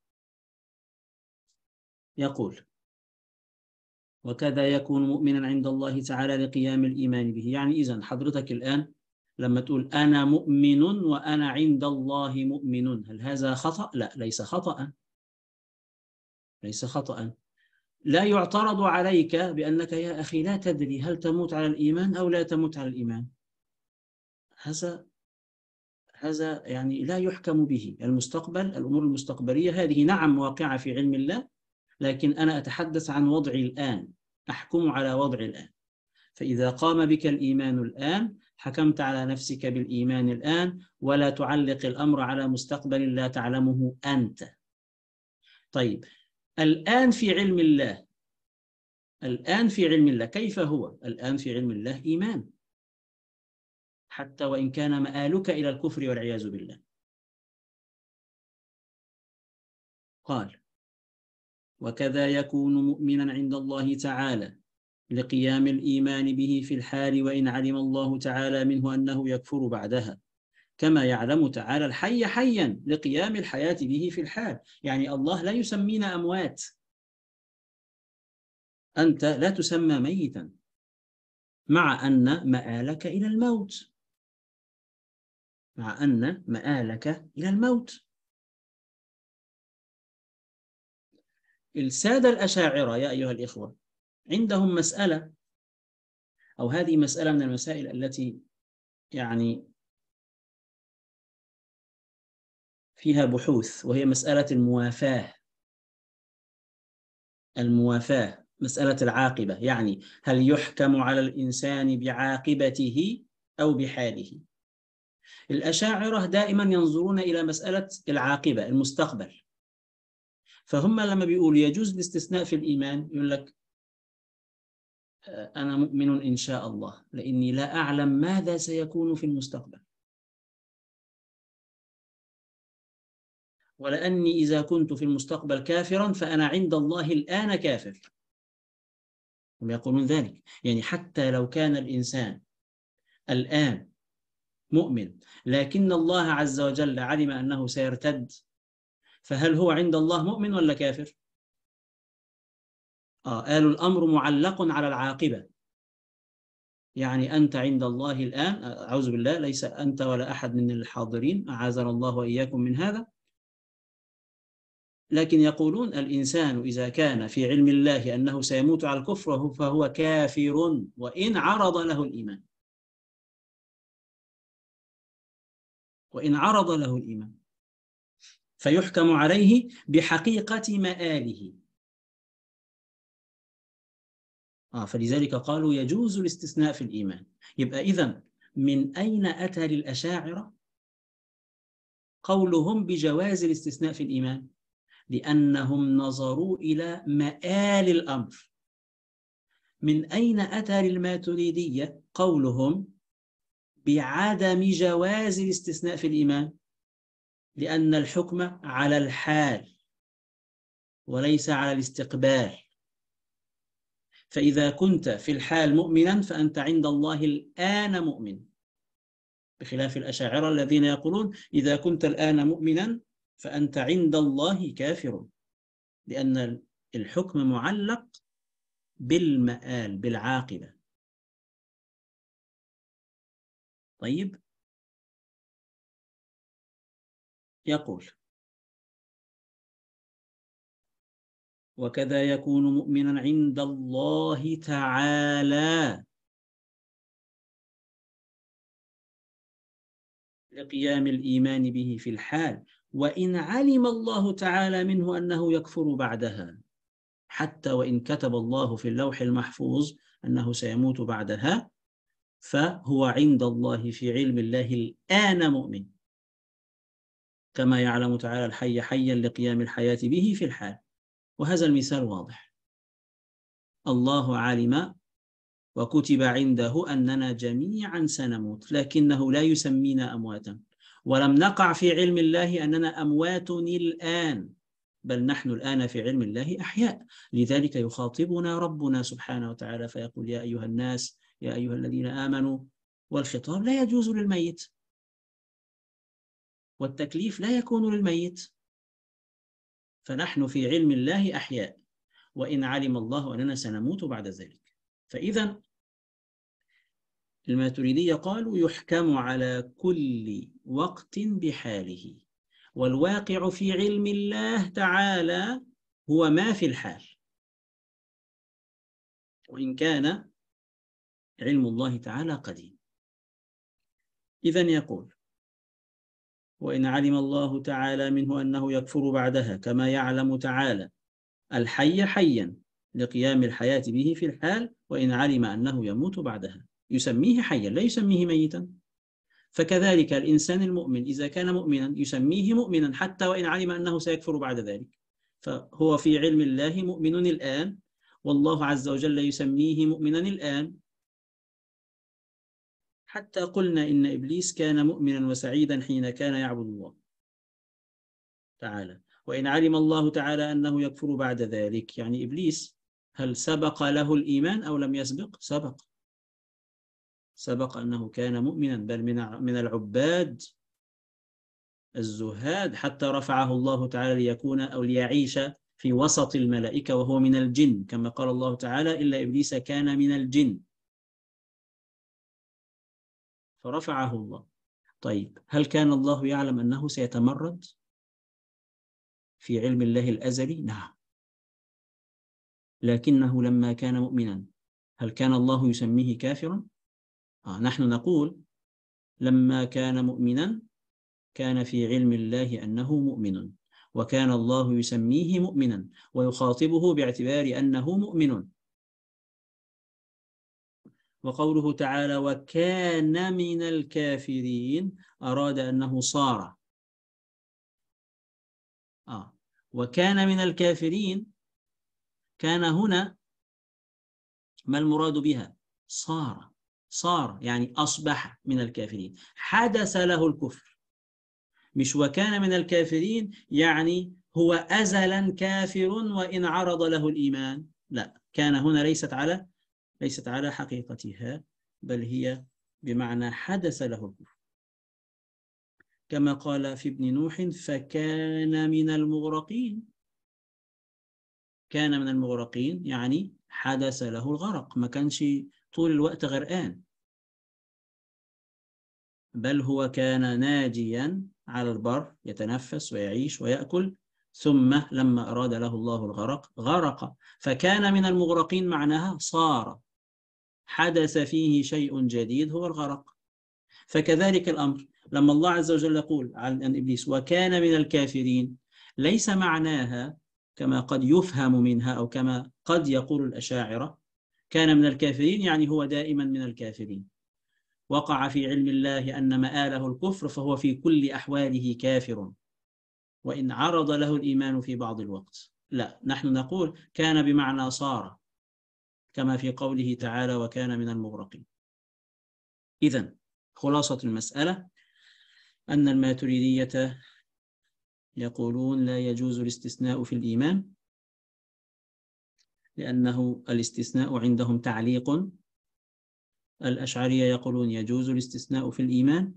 يقول وكذا يكون مؤمنا عند الله تعالى لقيام الإيمان به يعني إذا حضرتك الآن لما تقول أنا مؤمن وأنا عند الله مؤمن هل هذا خطأ؟ لا ليس خطأ ليس خطأ لا يعترض عليك بأنك يا أخي لا تدري هل تموت على الإيمان أو لا تموت على الإيمان هذا هذا يعني لا يحكم به المستقبل الأمور المستقبلية هذه نعم واقعة في علم الله لكن أنا أتحدث عن وضعي الآن أحكم على وضعي الآن فإذا قام بك الإيمان الآن حكمت على نفسك بالإيمان الآن ولا تعلق الأمر على مستقبل لا تعلمه أنت طيب الآن في علم الله الآن في علم الله كيف هو؟ الآن في علم الله إيمان حتى وإن كان مآلك إلى الكفر والعياذ بالله قال وكذا يكون مؤمنا عند الله تعالى لقيام الإيمان به في الحال وإن علم الله تعالى منه أنه يكفر بعدها كما يعلم تعالى الحي حيا لقيام الحياة به في الحال يعني الله لا يسمينا أموات أنت لا تسمى ميتا مع أن مآلك إلى الموت مع أن مآلك إلى الموت السادة الأشاعرة يا أيها الإخوة عندهم مسألة أو هذه مسألة من المسائل التي يعني فيها بحوث وهي مسألة الموافاة الموافاة مسألة العاقبة يعني هل يحكم على الإنسان بعاقبته أو بحاله الأشاعرة دائما ينظرون إلى مسألة العاقبة المستقبل فهم لما بيقولوا يجوز الاستثناء في الإيمان يقول لك أنا مؤمن إن شاء الله لأني لا أعلم ماذا سيكون في المستقبل ولأني إذا كنت في المستقبل كافرا فأنا عند الله الآن كافر هم يقولون ذلك يعني حتى لو كان الإنسان الآن مؤمن لكن الله عز وجل علم أنه سيرتد فهل هو عند الله مؤمن ولا كافر؟ آه قالوا الأمر معلق على العاقبة يعني أنت عند الله الآن أعوذ بالله ليس أنت ولا أحد من الحاضرين أعاذنا الله وإياكم من هذا لكن يقولون الإنسان إذا كان في علم الله أنه سيموت على الكفر فهو كافر وإن عرض له الإيمان وإن عرض له الإمام فيحكم عليه بحقيقة مآله آه فلذلك قالوا يجوز الاستثناء في الإيمان يبقى إذا من أين أتى للأشاعرة قولهم بجواز الاستثناء في الإيمان لأنهم نظروا إلى مآل الأمر من أين أتى للماتريدية قولهم بعدم جواز الاستثناء في الإيمان لأن الحكم على الحال وليس على الاستقبال فإذا كنت في الحال مؤمنا فأنت عند الله الآن مؤمن بخلاف الأشاعرة الذين يقولون إذا كنت الآن مؤمنا فأنت عند الله كافر لأن الحكم معلق بالمآل بالعاقبة طيب يقول وكذا يكون مؤمنا عند الله تعالى لقيام الإيمان به في الحال وإن علم الله تعالى منه أنه يكفر بعدها حتى وإن كتب الله في اللوح المحفوظ أنه سيموت بعدها فهو عند الله في علم الله الآن مؤمن كما يعلم تعالى الحي حيا لقيام الحياة به في الحال وهذا المثال واضح الله علم وكتب عنده أننا جميعا سنموت لكنه لا يسمينا أمواتا ولم نقع في علم الله أننا أموات الآن بل نحن الآن في علم الله أحياء لذلك يخاطبنا ربنا سبحانه وتعالى فيقول يا أيها الناس يا أيها الذين آمنوا والخطاب لا يجوز للميت والتكليف لا يكون للميت فنحن في علم الله أحياء وإن علم الله أننا سنموت بعد ذلك فإذا الماتريدية قالوا يحكم على كل وقت بحاله والواقع في علم الله تعالى هو ما في الحال وإن كان علم الله تعالى قديم إذا يقول وإن علم الله تعالى منه أنه يكفر بعدها كما يعلم تعالى الحي حيا لقيام الحياة به في الحال وإن علم أنه يموت بعدها يسميه حيا لا يسميه ميتا فكذلك الإنسان المؤمن إذا كان مؤمنا يسميه مؤمنا حتى وإن علم أنه سيكفر بعد ذلك فهو في علم الله مؤمن الآن والله عز وجل يسميه مؤمنا الآن حتى قلنا إن إبليس كان مؤمنا وسعيدا حين كان يعبد الله تعالى وإن علم الله تعالى أنه يكفر بعد ذلك يعني إبليس هل سبق له الإيمان أو لم يسبق؟ سبق سبق أنه كان مؤمنا بل من العباد الزهاد حتى رفعه الله تعالى ليكون أو ليعيش في وسط الملائكة وهو من الجن كما قال الله تعالى إلا إبليس كان من الجن فرفعه الله طيب هل كان الله يعلم أنه سيتمرد في علم الله الأزلي؟ نعم لكنه لما كان مؤمنا هل كان الله يسميه كافرا؟ آه نحن نقول لما كان مؤمنا كان في علم الله أنه مؤمن وكان الله يسميه مؤمنا ويخاطبه باعتبار أنه مؤمن وقوله تعالى وكان من الكافرين أراد أنه صار آه وكان من الكافرين كان هنا ما المراد بها صار صار يعني أصبح من الكافرين حدث له الكفر مش وكان من الكافرين يعني هو أزلا كافر وإن عرض له الإيمان لا كان هنا ليست على ليست على حقيقتها بل هي بمعنى حدث له الكفر كما قال في ابن نوح فكان من المغرقين كان من المغرقين يعني حدث له الغرق ما كانش طول الوقت غرقان بل هو كان ناجيا على البر يتنفس ويعيش ويأكل ثم لما أراد له الله الغرق غرق فكان من المغرقين معناها صار حدث فيه شيء جديد هو الغرق فكذلك الأمر لما الله عز وجل يقول عن إبليس وكان من الكافرين ليس معناها كما قد يفهم منها أو كما قد يقول الأشاعرة كان من الكافرين يعني هو دائما من الكافرين وقع في علم الله أن مآله الكفر فهو في كل أحواله كافر وإن عرض له الإيمان في بعض الوقت لا نحن نقول كان بمعنى صار كما في قوله تعالى وكان من المغرقين إذا خلاصة المسألة أن الماتريدية يقولون لا يجوز الاستثناء في الإيمان لأنه الاستثناء عندهم تعليق الأشعرية يقولون يجوز الاستثناء في الإيمان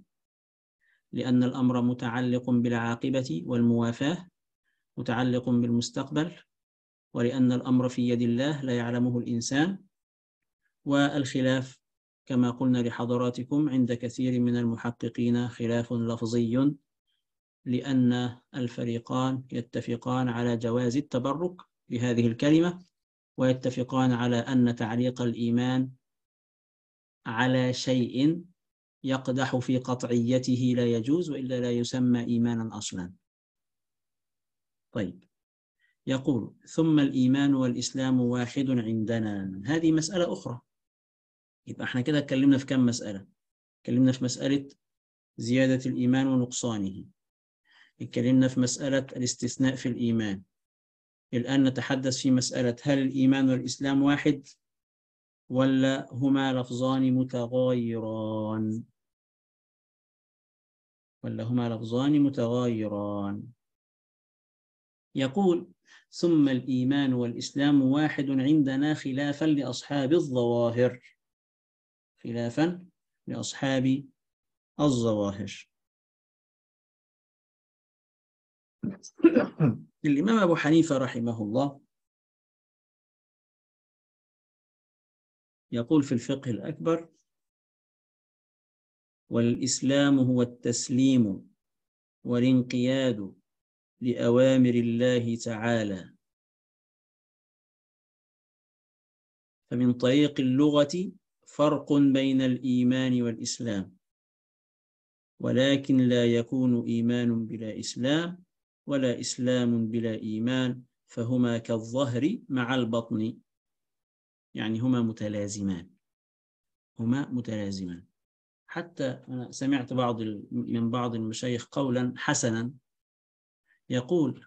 لأن الأمر متعلق بالعاقبة والموافاة متعلق بالمستقبل ولأن الأمر في يد الله لا يعلمه الإنسان والخلاف كما قلنا لحضراتكم عند كثير من المحققين خلاف لفظي لأن الفريقان يتفقان على جواز التبرك بهذه الكلمة ويتفقان على أن تعليق الإيمان على شيء يقدح في قطعيته لا يجوز وإلا لا يسمى إيمانا أصلا طيب يقول ثم الإيمان والإسلام واحد عندنا هذه مسألة أخرى يبقى احنا كده اتكلمنا في كم مسألة اتكلمنا في مسألة زيادة الإيمان ونقصانه اتكلمنا في مسألة الاستثناء في الإيمان الآن نتحدث في مسألة هل الإيمان والإسلام واحد ولا هما لفظان متغايران ولا هما لفظان متغايران يقول ثم الإيمان والإسلام واحد عندنا خلافا لأصحاب الظواهر خلافا لأصحاب الظواهر الإمام أبو حنيفة رحمه الله يقول في الفقه الأكبر والإسلام هو التسليم والانقياد لأوامر الله تعالى فمن طريق اللغة فرق بين الإيمان والإسلام ولكن لا يكون إيمان بلا إسلام ولا إسلام بلا إيمان فهما كالظهر مع البطن يعني هما متلازمان هما متلازمان حتى أنا سمعت بعض من بعض المشايخ قولا حسنا يقول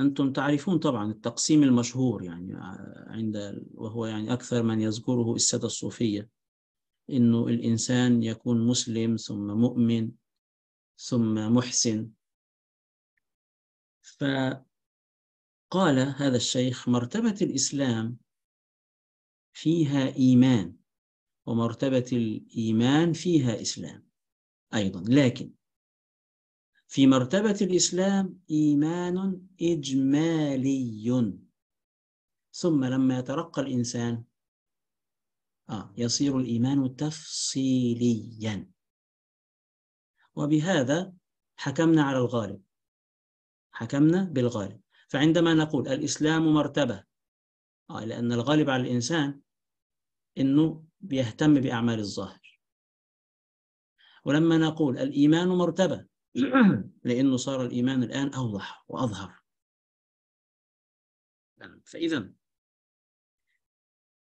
أنتم تعرفون طبعا التقسيم المشهور يعني آه، عند وهو يعني أكثر من يذكره السادة الصوفية إنه الإنسان يكون مسلم ثم مؤمن ثم محسن فقال هذا الشيخ مرتبة الإسلام فيها إيمان ومرتبة الإيمان فيها إسلام أيضا لكن في مرتبة الإسلام إيمان إجمالي ثم لما يترقى الإنسان آه يصير الإيمان تفصيليا وبهذا حكمنا على الغالب حكمنا بالغالب فعندما نقول الإسلام مرتبة آه لأن الغالب على الإنسان أنه بيهتم بأعمال الظاهر ولما نقول الإيمان مرتبة لأنه صار الإيمان الآن أوضح وأظهر نعم، فإذا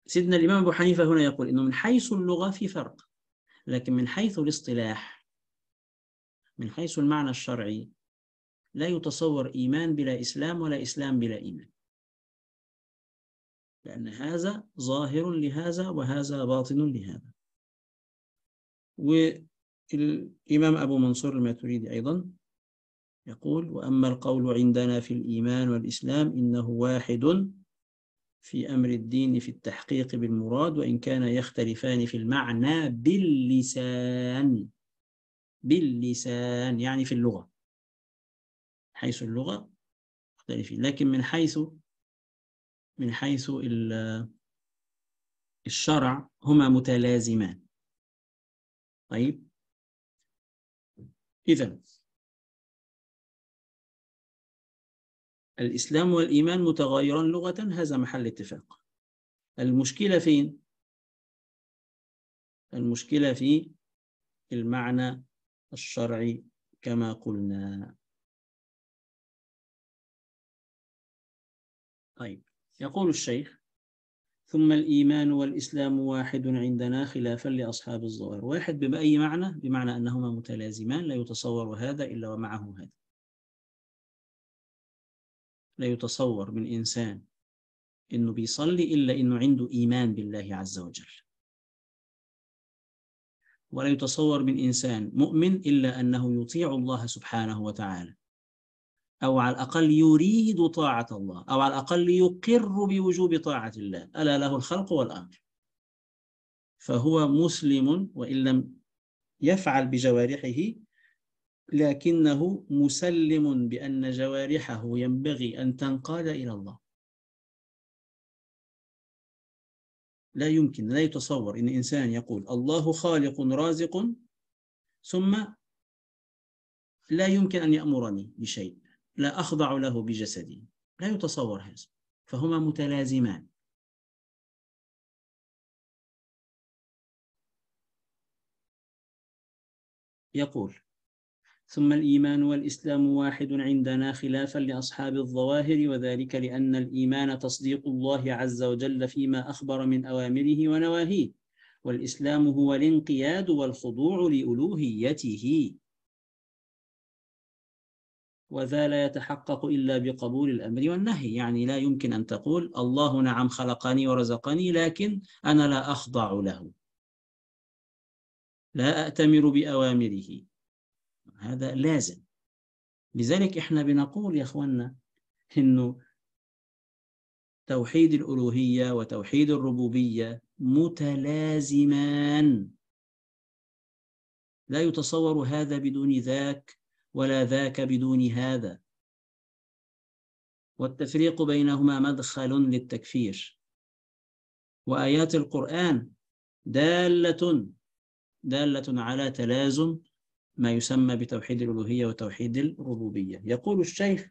سيدنا الإمام أبو حنيفة هنا يقول إنه من حيث اللغة في فرق لكن من حيث الاصطلاح من حيث المعنى الشرعي لا يتصور إيمان بلا إسلام ولا إسلام بلا إيمان لأن هذا ظاهر لهذا وهذا باطن لهذا الإمام أبو منصور الماتريدي أيضا يقول وأما القول عندنا في الإيمان والإسلام إنه واحد في أمر الدين في التحقيق بالمراد وإن كان يختلفان في المعنى باللسان باللسان يعني في اللغة حيث اللغة مختلفين لكن من حيث من حيث الشرع هما متلازمان طيب إذا الإسلام والإيمان متغايران لغة هذا محل اتفاق المشكلة فين؟ المشكلة في المعنى الشرعي كما قلنا طيب يقول الشيخ ثم الإيمان والإسلام واحد عندنا خلافا لأصحاب الظواهر واحد بأي معنى؟ بمعنى أنهما متلازمان لا يتصور هذا إلا ومعه هذا لا يتصور من إنسان إنه بيصلي إلا إنه عنده إيمان بالله عز وجل ولا يتصور من إنسان مؤمن إلا أنه يطيع الله سبحانه وتعالى أو على الأقل يريد طاعة الله أو على الأقل يقر بوجوب طاعة الله ألا له الخلق والأمر فهو مسلم وإن لم يفعل بجوارحه لكنه مسلم بأن جوارحه ينبغي أن تنقاد إلى الله لا يمكن لا يتصور إن إنسان يقول الله خالق رازق ثم لا يمكن أن يأمرني بشيء لا أخضع له بجسدي لا يتصور هذا فهما متلازمان يقول ثم الإيمان والإسلام واحد عندنا خلافا لأصحاب الظواهر وذلك لأن الإيمان تصديق الله عز وجل فيما أخبر من أوامره ونواهيه والإسلام هو الانقياد والخضوع لألوهيته وذا لا يتحقق إلا بقبول الأمر والنهي يعني لا يمكن أن تقول الله نعم خلقني ورزقني لكن أنا لا أخضع له لا أأتمر بأوامره هذا لازم لذلك إحنا بنقول يا أخوانا إنه توحيد الألوهية وتوحيد الربوبية متلازمان لا يتصور هذا بدون ذاك ولا ذاك بدون هذا والتفريق بينهما مدخل للتكفير وآيات القرآن دالة دالة على تلازم ما يسمى بتوحيد الألوهية وتوحيد الربوبية يقول الشيخ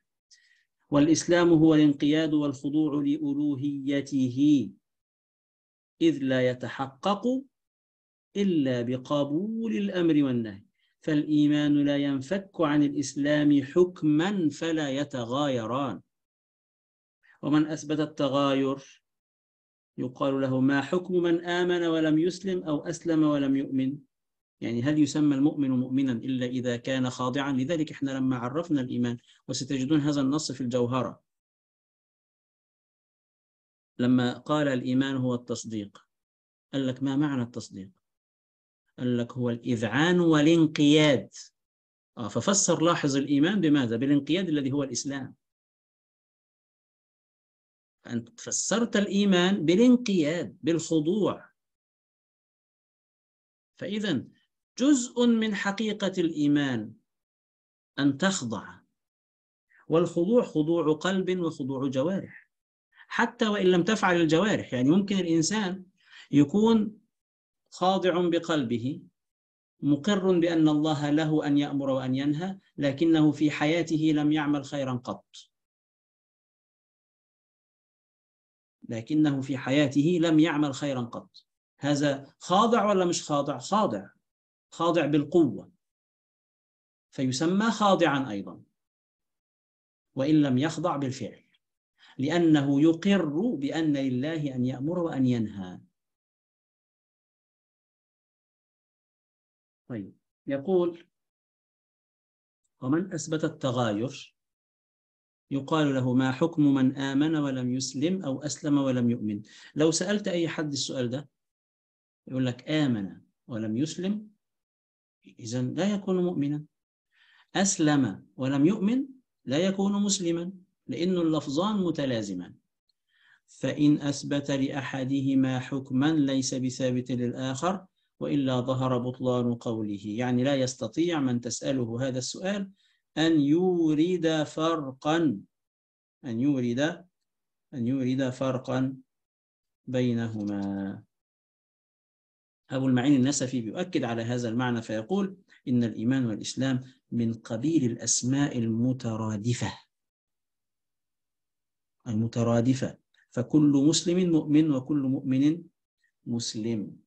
والإسلام هو الانقياد والخضوع لألوهيته إذ لا يتحقق إلا بقبول الأمر والنهي فالإيمان لا ينفك عن الإسلام حكما فلا يتغايران ومن أثبت التغاير يقال له ما حكم من آمن ولم يسلم أو أسلم ولم يؤمن يعني هل يسمى المؤمن مؤمنا إلا إذا كان خاضعا لذلك إحنا لما عرفنا الإيمان وستجدون هذا النص في الجوهرة لما قال الإيمان هو التصديق قال لك ما معنى التصديق قال لك هو الإذعان والانقياد آه ففسر لاحظ الإيمان بماذا؟ بالانقياد الذي هو الإسلام أنت فسرت الإيمان بالانقياد بالخضوع فإذا جزء من حقيقة الإيمان أن تخضع والخضوع خضوع قلب وخضوع جوارح حتى وإن لم تفعل الجوارح يعني ممكن الإنسان يكون خاضع بقلبه مقر بأن الله له أن يأمر وأن ينهى لكنه في حياته لم يعمل خيرا قط لكنه في حياته لم يعمل خيرا قط هذا خاضع ولا مش خاضع خاضع خاضع بالقوة فيسمى خاضعا أيضا وإن لم يخضع بالفعل لأنه يقر بأن لله أن يأمر وأن ينهى طيب يقول ومن أثبت التغاير يقال له ما حكم من آمن ولم يسلم أو أسلم ولم يؤمن لو سألت أي حد السؤال ده يقول لك آمن ولم يسلم إذا لا يكون مؤمنا أسلم ولم يؤمن لا يكون مسلما لأن اللفظان متلازمان فإن أثبت لأحدهما حكما ليس بثابت للآخر وإلا ظهر بطلان قوله يعني لا يستطيع من تسأله هذا السؤال أن يورد فرقا أن يورد أن يورد فرقا بينهما أبو المعين النسفي بيؤكد على هذا المعنى فيقول إن الإيمان والإسلام من قبيل الأسماء المترادفة المترادفة فكل مسلم مؤمن وكل مؤمن مسلم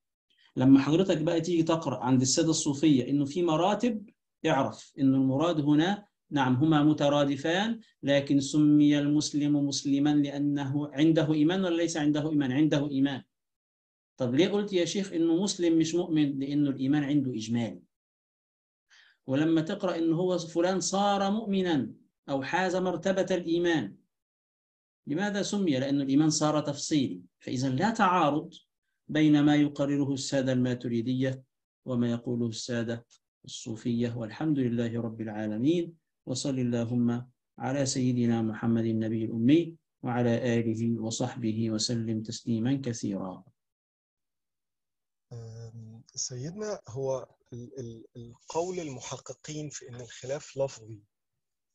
لما حضرتك بقى تيجي تقرا عند الساده الصوفيه انه في مراتب اعرف ان المراد هنا نعم هما مترادفان لكن سمي المسلم مسلما لانه عنده ايمان ولا ليس عنده ايمان؟ عنده ايمان. طب ليه قلت يا شيخ انه مسلم مش مؤمن؟ لانه الايمان عنده اجمالي. ولما تقرا ان هو فلان صار مؤمنا او حاز مرتبه الايمان. لماذا سمي؟ لان الايمان صار تفصيلي، فاذا لا تعارض بين ما يقرره السادة الماتريدية وما يقوله السادة الصوفية والحمد لله رب العالمين وصل اللهم على سيدنا محمد النبي الأمي وعلى آله وصحبه وسلم تسليما كثيرا سيدنا هو القول المحققين في ان الخلاف لفظي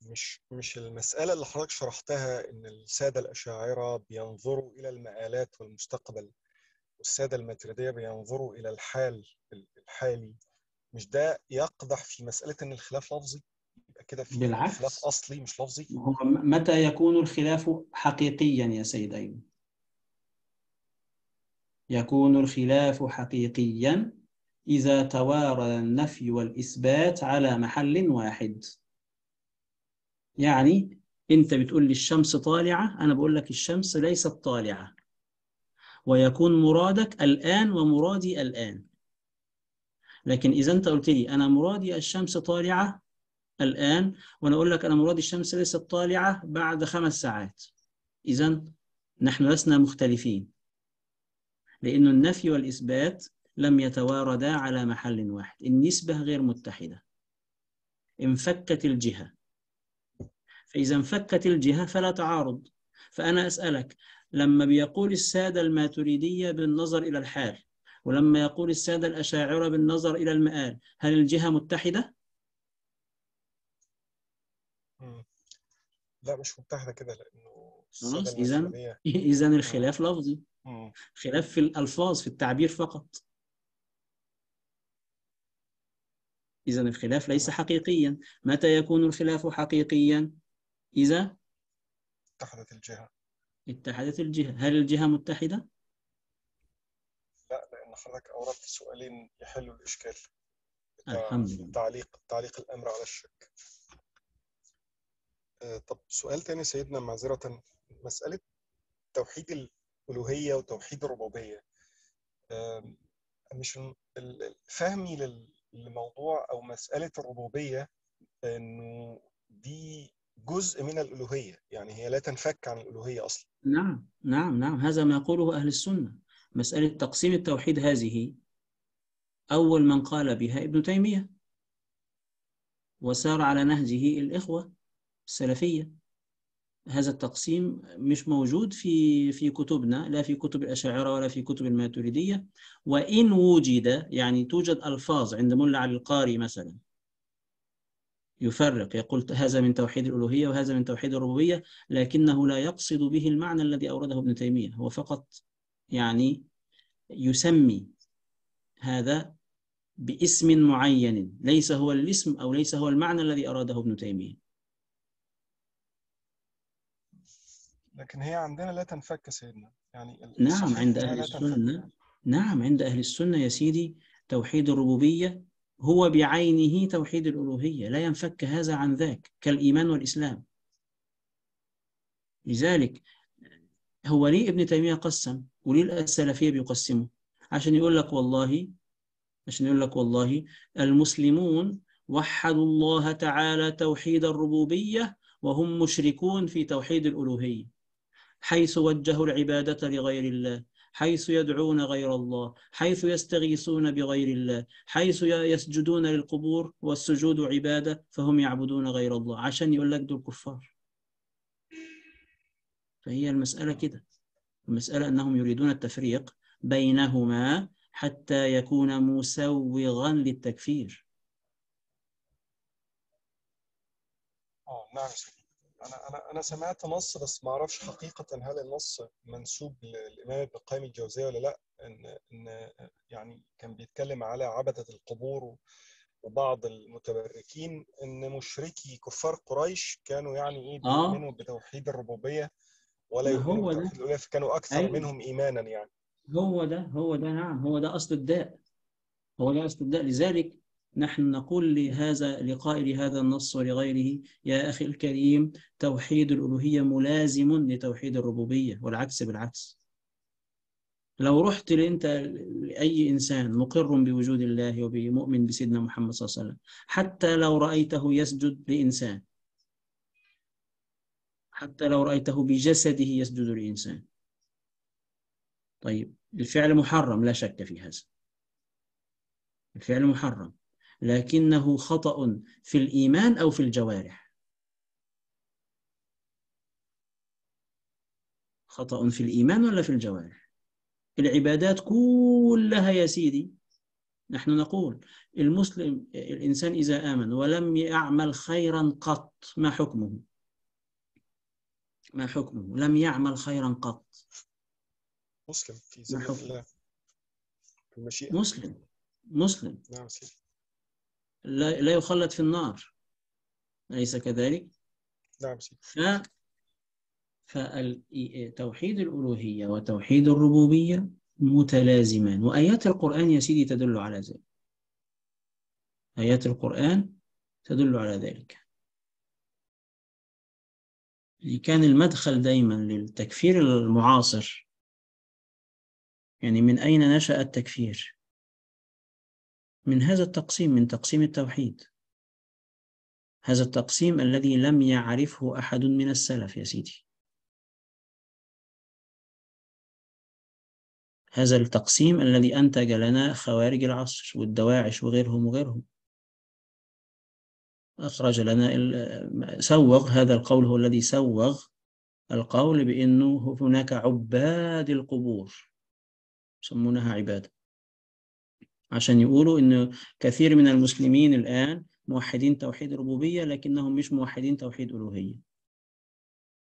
مش مش المساله اللي حضرتك شرحتها ان الساده الاشاعره بينظروا الى المآلات والمستقبل الساده المدريديه بينظروا الى الحال الحالي مش ده يقدح في مساله ان الخلاف لفظي يبقى كده في بالعكس. خلاف اصلي مش لفظي هو متى يكون الخلاف حقيقيا يا سيد ايمن يكون الخلاف حقيقيا اذا توارد النفي والاثبات على محل واحد يعني انت بتقول لي الشمس طالعه انا بقول لك الشمس ليست طالعه ويكون مرادك الآن ومرادي الآن لكن إذا أنت قلت لي أنا مرادي الشمس طالعة الآن وأنا أقول لك أنا مرادي الشمس ليست طالعة بعد خمس ساعات إذا نحن لسنا مختلفين لأن النفي والإثبات لم يتواردا على محل واحد النسبة غير متحدة انفكت الجهة فإذا انفكت الجهة فلا تعارض فأنا أسألك لما بيقول السادة الماتريدية بالنظر إلى الحال ولما يقول السادة الأشاعرة بالنظر إلى المآل هل الجهة متحدة؟ لا مش متحدة كده لأنه خلاص إذا إذا الخلاف لفظي خلاف في الألفاظ في التعبير فقط إذا الخلاف ليس حقيقيا متى يكون الخلاف حقيقيا؟ إذا اتحدت الجهة اتحدت الجهة هل الجهة متحدة؟ لا لأن حضرتك أوردت سؤالين يحلوا الإشكال الحمد لله تعليق تعليق الأمر على الشك آه، طب سؤال تاني سيدنا معذرة مسألة توحيد الألوهية وتوحيد الربوبية مش فهمي للموضوع أو مسألة الربوبية إنه دي جزء من الالوهيه يعني هي لا تنفك عن الالوهيه اصلا نعم نعم نعم هذا ما يقوله اهل السنه مساله تقسيم التوحيد هذه اول من قال بها ابن تيميه وسار على نهجه الاخوه السلفيه هذا التقسيم مش موجود في في كتبنا لا في كتب الأشاعرة ولا في كتب الماتريدية وإن وجد يعني توجد ألفاظ عند ملا علي القاري مثلا يفرق يقول هذا من توحيد الألوهية وهذا من توحيد الربوبية لكنه لا يقصد به المعنى الذي أورده ابن تيمية هو فقط يعني يسمي هذا باسم معين ليس هو الاسم أو ليس هو المعنى الذي أراده ابن تيمية لكن هي عندنا لا تنفك سيدنا يعني نعم عند أهل السنة نعم عند أهل السنة يا سيدي توحيد الربوبية هو بعينه توحيد الألوهية لا ينفك هذا عن ذاك كالإيمان والإسلام لذلك هو ليه ابن تيمية قسم وليه السلفية بيقسموا عشان يقول لك والله عشان يقول لك والله المسلمون وحدوا الله تعالى توحيد الربوبية وهم مشركون في توحيد الألوهية حيث وجهوا العبادة لغير الله حيث يدعون غير الله حيث يستغيثون بغير الله حيث يسجدون للقبور والسجود عبادة فهم يعبدون غير الله عشان يقول لك دول كفار فهي المسألة كده المسألة أنهم يريدون التفريق بينهما حتى يكون مسوغا للتكفير نعم انا انا انا سمعت نص بس ما اعرفش حقيقه هل النص منسوب للامام ابن القيم الجوزيه ولا لا ان ان يعني كان بيتكلم على عبده القبور وبعض المتبركين ان مشركي كفار قريش كانوا يعني ايه آه. بيؤمنوا بتوحيد الربوبيه ولا يؤمنوا بتوحيد كانوا اكثر أيوه. منهم ايمانا يعني هو ده هو ده نعم هو ده اصل الداء هو ده اصل الداء لذلك نحن نقول لهذا لقائل هذا النص ولغيره يا أخي الكريم توحيد الألوهية ملازم لتوحيد الربوبية والعكس بالعكس لو رحت لأنت لأي إنسان مقر بوجود الله ومؤمن بسيدنا محمد صلى الله عليه وسلم حتى لو رأيته يسجد لإنسان حتى لو رأيته بجسده يسجد لإنسان طيب الفعل محرم لا شك في هذا الفعل محرم لكنه خطأ في الإيمان أو في الجوارح خطأ في الإيمان ولا في الجوارح العبادات كلها يا سيدي نحن نقول المسلم الإنسان إذا آمن ولم يعمل خيرا قط ما حكمه ما حكمه لم يعمل خيرا قط مسلم في ذمة الله في المشيئة مسلم مسلم نعم سيدي لا يخلد في النار أليس كذلك؟ نعم سيدي فتوحيد الألوهية وتوحيد الربوبية متلازمان وآيات القرآن يا سيدي تدل على ذلك آيات القرآن تدل على ذلك كان المدخل دايما للتكفير المعاصر يعني من أين نشأ التكفير من هذا التقسيم من تقسيم التوحيد هذا التقسيم الذي لم يعرفه أحد من السلف يا سيدي هذا التقسيم الذي أنتج لنا خوارج العصر والدواعش وغيرهم وغيرهم أخرج لنا سوغ هذا القول هو الذي سوغ القول بأنه هناك عباد القبور يسمونها عبادة عشان يقولوا إن كثير من المسلمين الآن موحدين توحيد ربوبية لكنهم مش موحدين توحيد ألوهية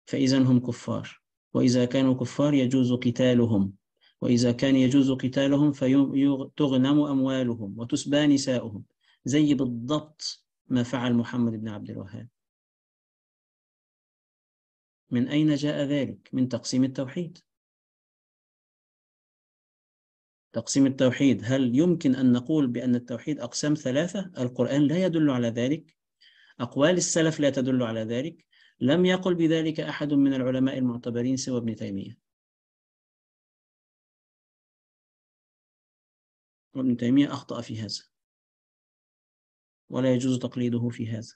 فإذا هم كفار وإذا كانوا كفار يجوز قتالهم وإذا كان يجوز قتالهم فتغنم أموالهم وتسبى نساؤهم زي بالضبط ما فعل محمد بن عبد الوهاب من أين جاء ذلك؟ من تقسيم التوحيد تقسيم التوحيد هل يمكن أن نقول بأن التوحيد أقسام ثلاثة؟ القرآن لا يدل على ذلك أقوال السلف لا تدل على ذلك لم يقل بذلك أحد من العلماء المعتبرين سوى ابن تيمية وابن تيمية أخطأ في هذا ولا يجوز تقليده في هذا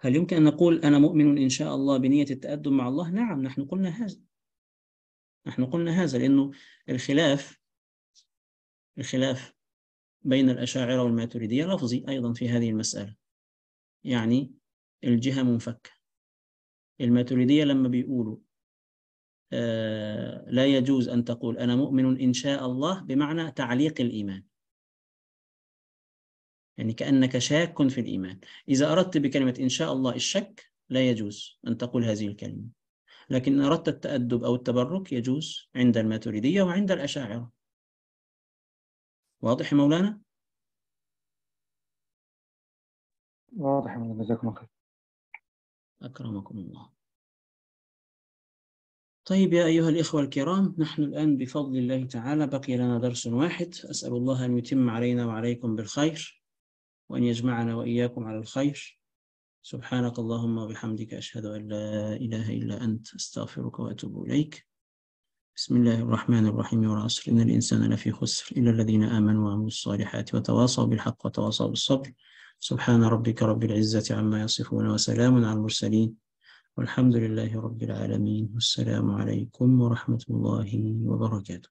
هل يمكن أن نقول أنا مؤمن إن شاء الله بنية التأدب مع الله؟ نعم نحن قلنا هذا نحن قلنا هذا لأنه الخلاف الخلاف بين الأشاعرة والماتريدية لفظي أيضا في هذه المسألة يعني الجهة منفكة الماتريدية لما بيقولوا آه لا يجوز أن تقول أنا مؤمن إن شاء الله بمعنى تعليق الإيمان يعني كأنك شاك في الإيمان إذا أردت بكلمة إن شاء الله الشك لا يجوز أن تقول هذه الكلمة لكن أردت التأدب أو التبرك يجوز عند الماتريدية وعند الأشاعرة واضح يا مولانا؟ واضح يا مولانا جزاكم الله خير أكرمكم الله طيب يا أيها الإخوة الكرام نحن الآن بفضل الله تعالى بقي لنا درس واحد أسأل الله أن يتم علينا وعليكم بالخير وأن يجمعنا وإياكم على الخير سبحانك اللهم وبحمدك أشهد أن لا إله إلا أنت أستغفرك وأتوب إليك بسم الله الرحمن الرحيم والعصر إن الإنسان لفي خسر إلا الذين آمنوا وعملوا الصالحات وتواصوا بالحق وتواصوا بالصبر سبحان ربك رب العزة عما يصفون وسلام على المرسلين والحمد لله رب العالمين والسلام عليكم ورحمة الله وبركاته